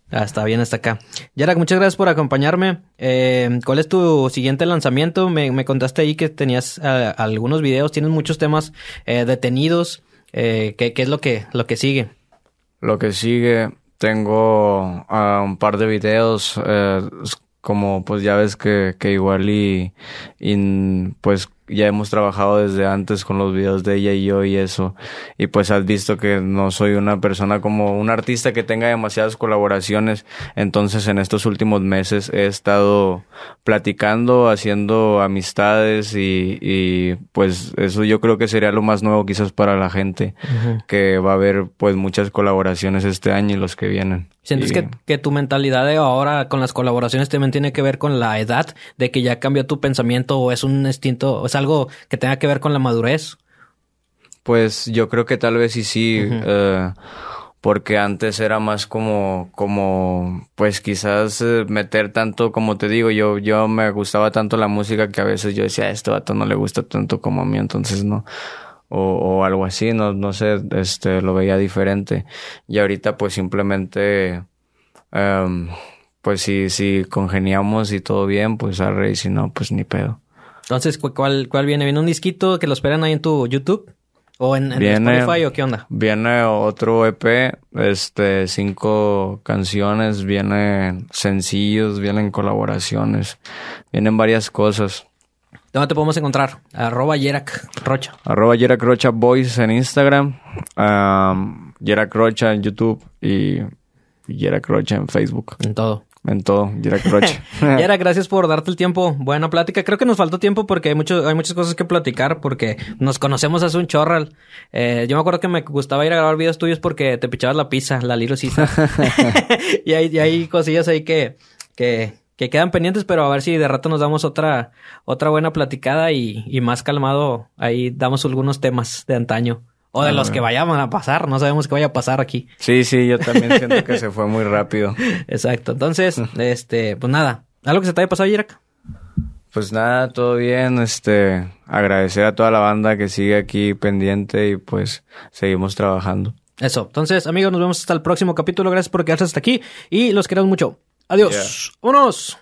Ah, está bien, hasta acá. Yara, muchas gracias por acompañarme. Eh, ¿Cuál es tu siguiente lanzamiento? Me, contaste ahí que tenías eh, algunos videos, tienes muchos temas eh, detenidos. ¿qué, es lo que, lo que sigue? Lo que sigue, tengo ah, un par de videos como pues ya ves que, igual y, y, pues ya hemos trabajado desde antes con los videos de ella y yo y eso. Y pues has visto que no soy una persona como un artista que tenga demasiadas colaboraciones. Entonces en estos últimos meses he estado platicando, haciendo amistades y, y pues eso yo creo que sería lo más nuevo quizás para la gente, que va a haber pues muchas colaboraciones este año y los que vienen. ¿Sientes que, que, tu mentalidad de ahora con las colaboraciones también tiene que ver con la edad? ¿De que ya cambió tu pensamiento o es un instinto, o es algo que tenga que ver con la madurez? Pues yo creo que tal vez sí, sí. Eh, porque antes era más como, como, pues quizás eh, meter tanto, como te digo, yo, yo me gustaba tanto la música que a veces yo decía, a este vato no le gusta tanto como a mí, entonces no o, algo así, no, no sé, este, lo veía diferente. Y ahorita pues simplemente, em, pues si, si congeniamos y todo bien, pues arre, y si no, pues ni pedo. Entonces, ¿cuál, cuál viene? ¿Viene un disquito que lo esperan ahí en tu YouTube? ¿O en, Spotify o qué onda? Viene otro EP, este, cinco canciones, vienen sencillos, vienen colaboraciones, vienen varias cosas. ¿Dónde te podemos encontrar? Arroba Yerak Rocha. Arroba Yerak Rocha Boys en Instagram. Yerak Rocha en YouTube y Yerak Rocha en Facebook. En todo. En todo, Yerak Rocha. Yerak, gracias por darte el tiempo. Buena plática. Creo que nos faltó tiempo porque hay, hay muchas cosas que platicar porque nos conocemos hace un chorral. Eh, yo me acuerdo que me gustaba ir a grabar videos tuyos porque te pichabas la pizza, la lirosita. y, hay, cosillas ahí que, que, que quedan pendientes, pero a ver si de rato nos damos otra, otra buena platicada y, más calmado. Ahí damos algunos temas de antaño. O de ah, los que vayamos a pasar, no sabemos qué vaya a pasar aquí. Sí, sí, yo también siento que se fue muy rápido. Exacto. Entonces, este, pues nada. ¿Algo que se te haya pasado, acá Pues nada, todo bien. Este, agradecer a toda la banda que sigue aquí pendiente y pues seguimos trabajando. Eso. Entonces, amigos, nos vemos hasta el próximo capítulo. Gracias por quedarse hasta aquí y los queremos mucho. Adiós. ¡Unos!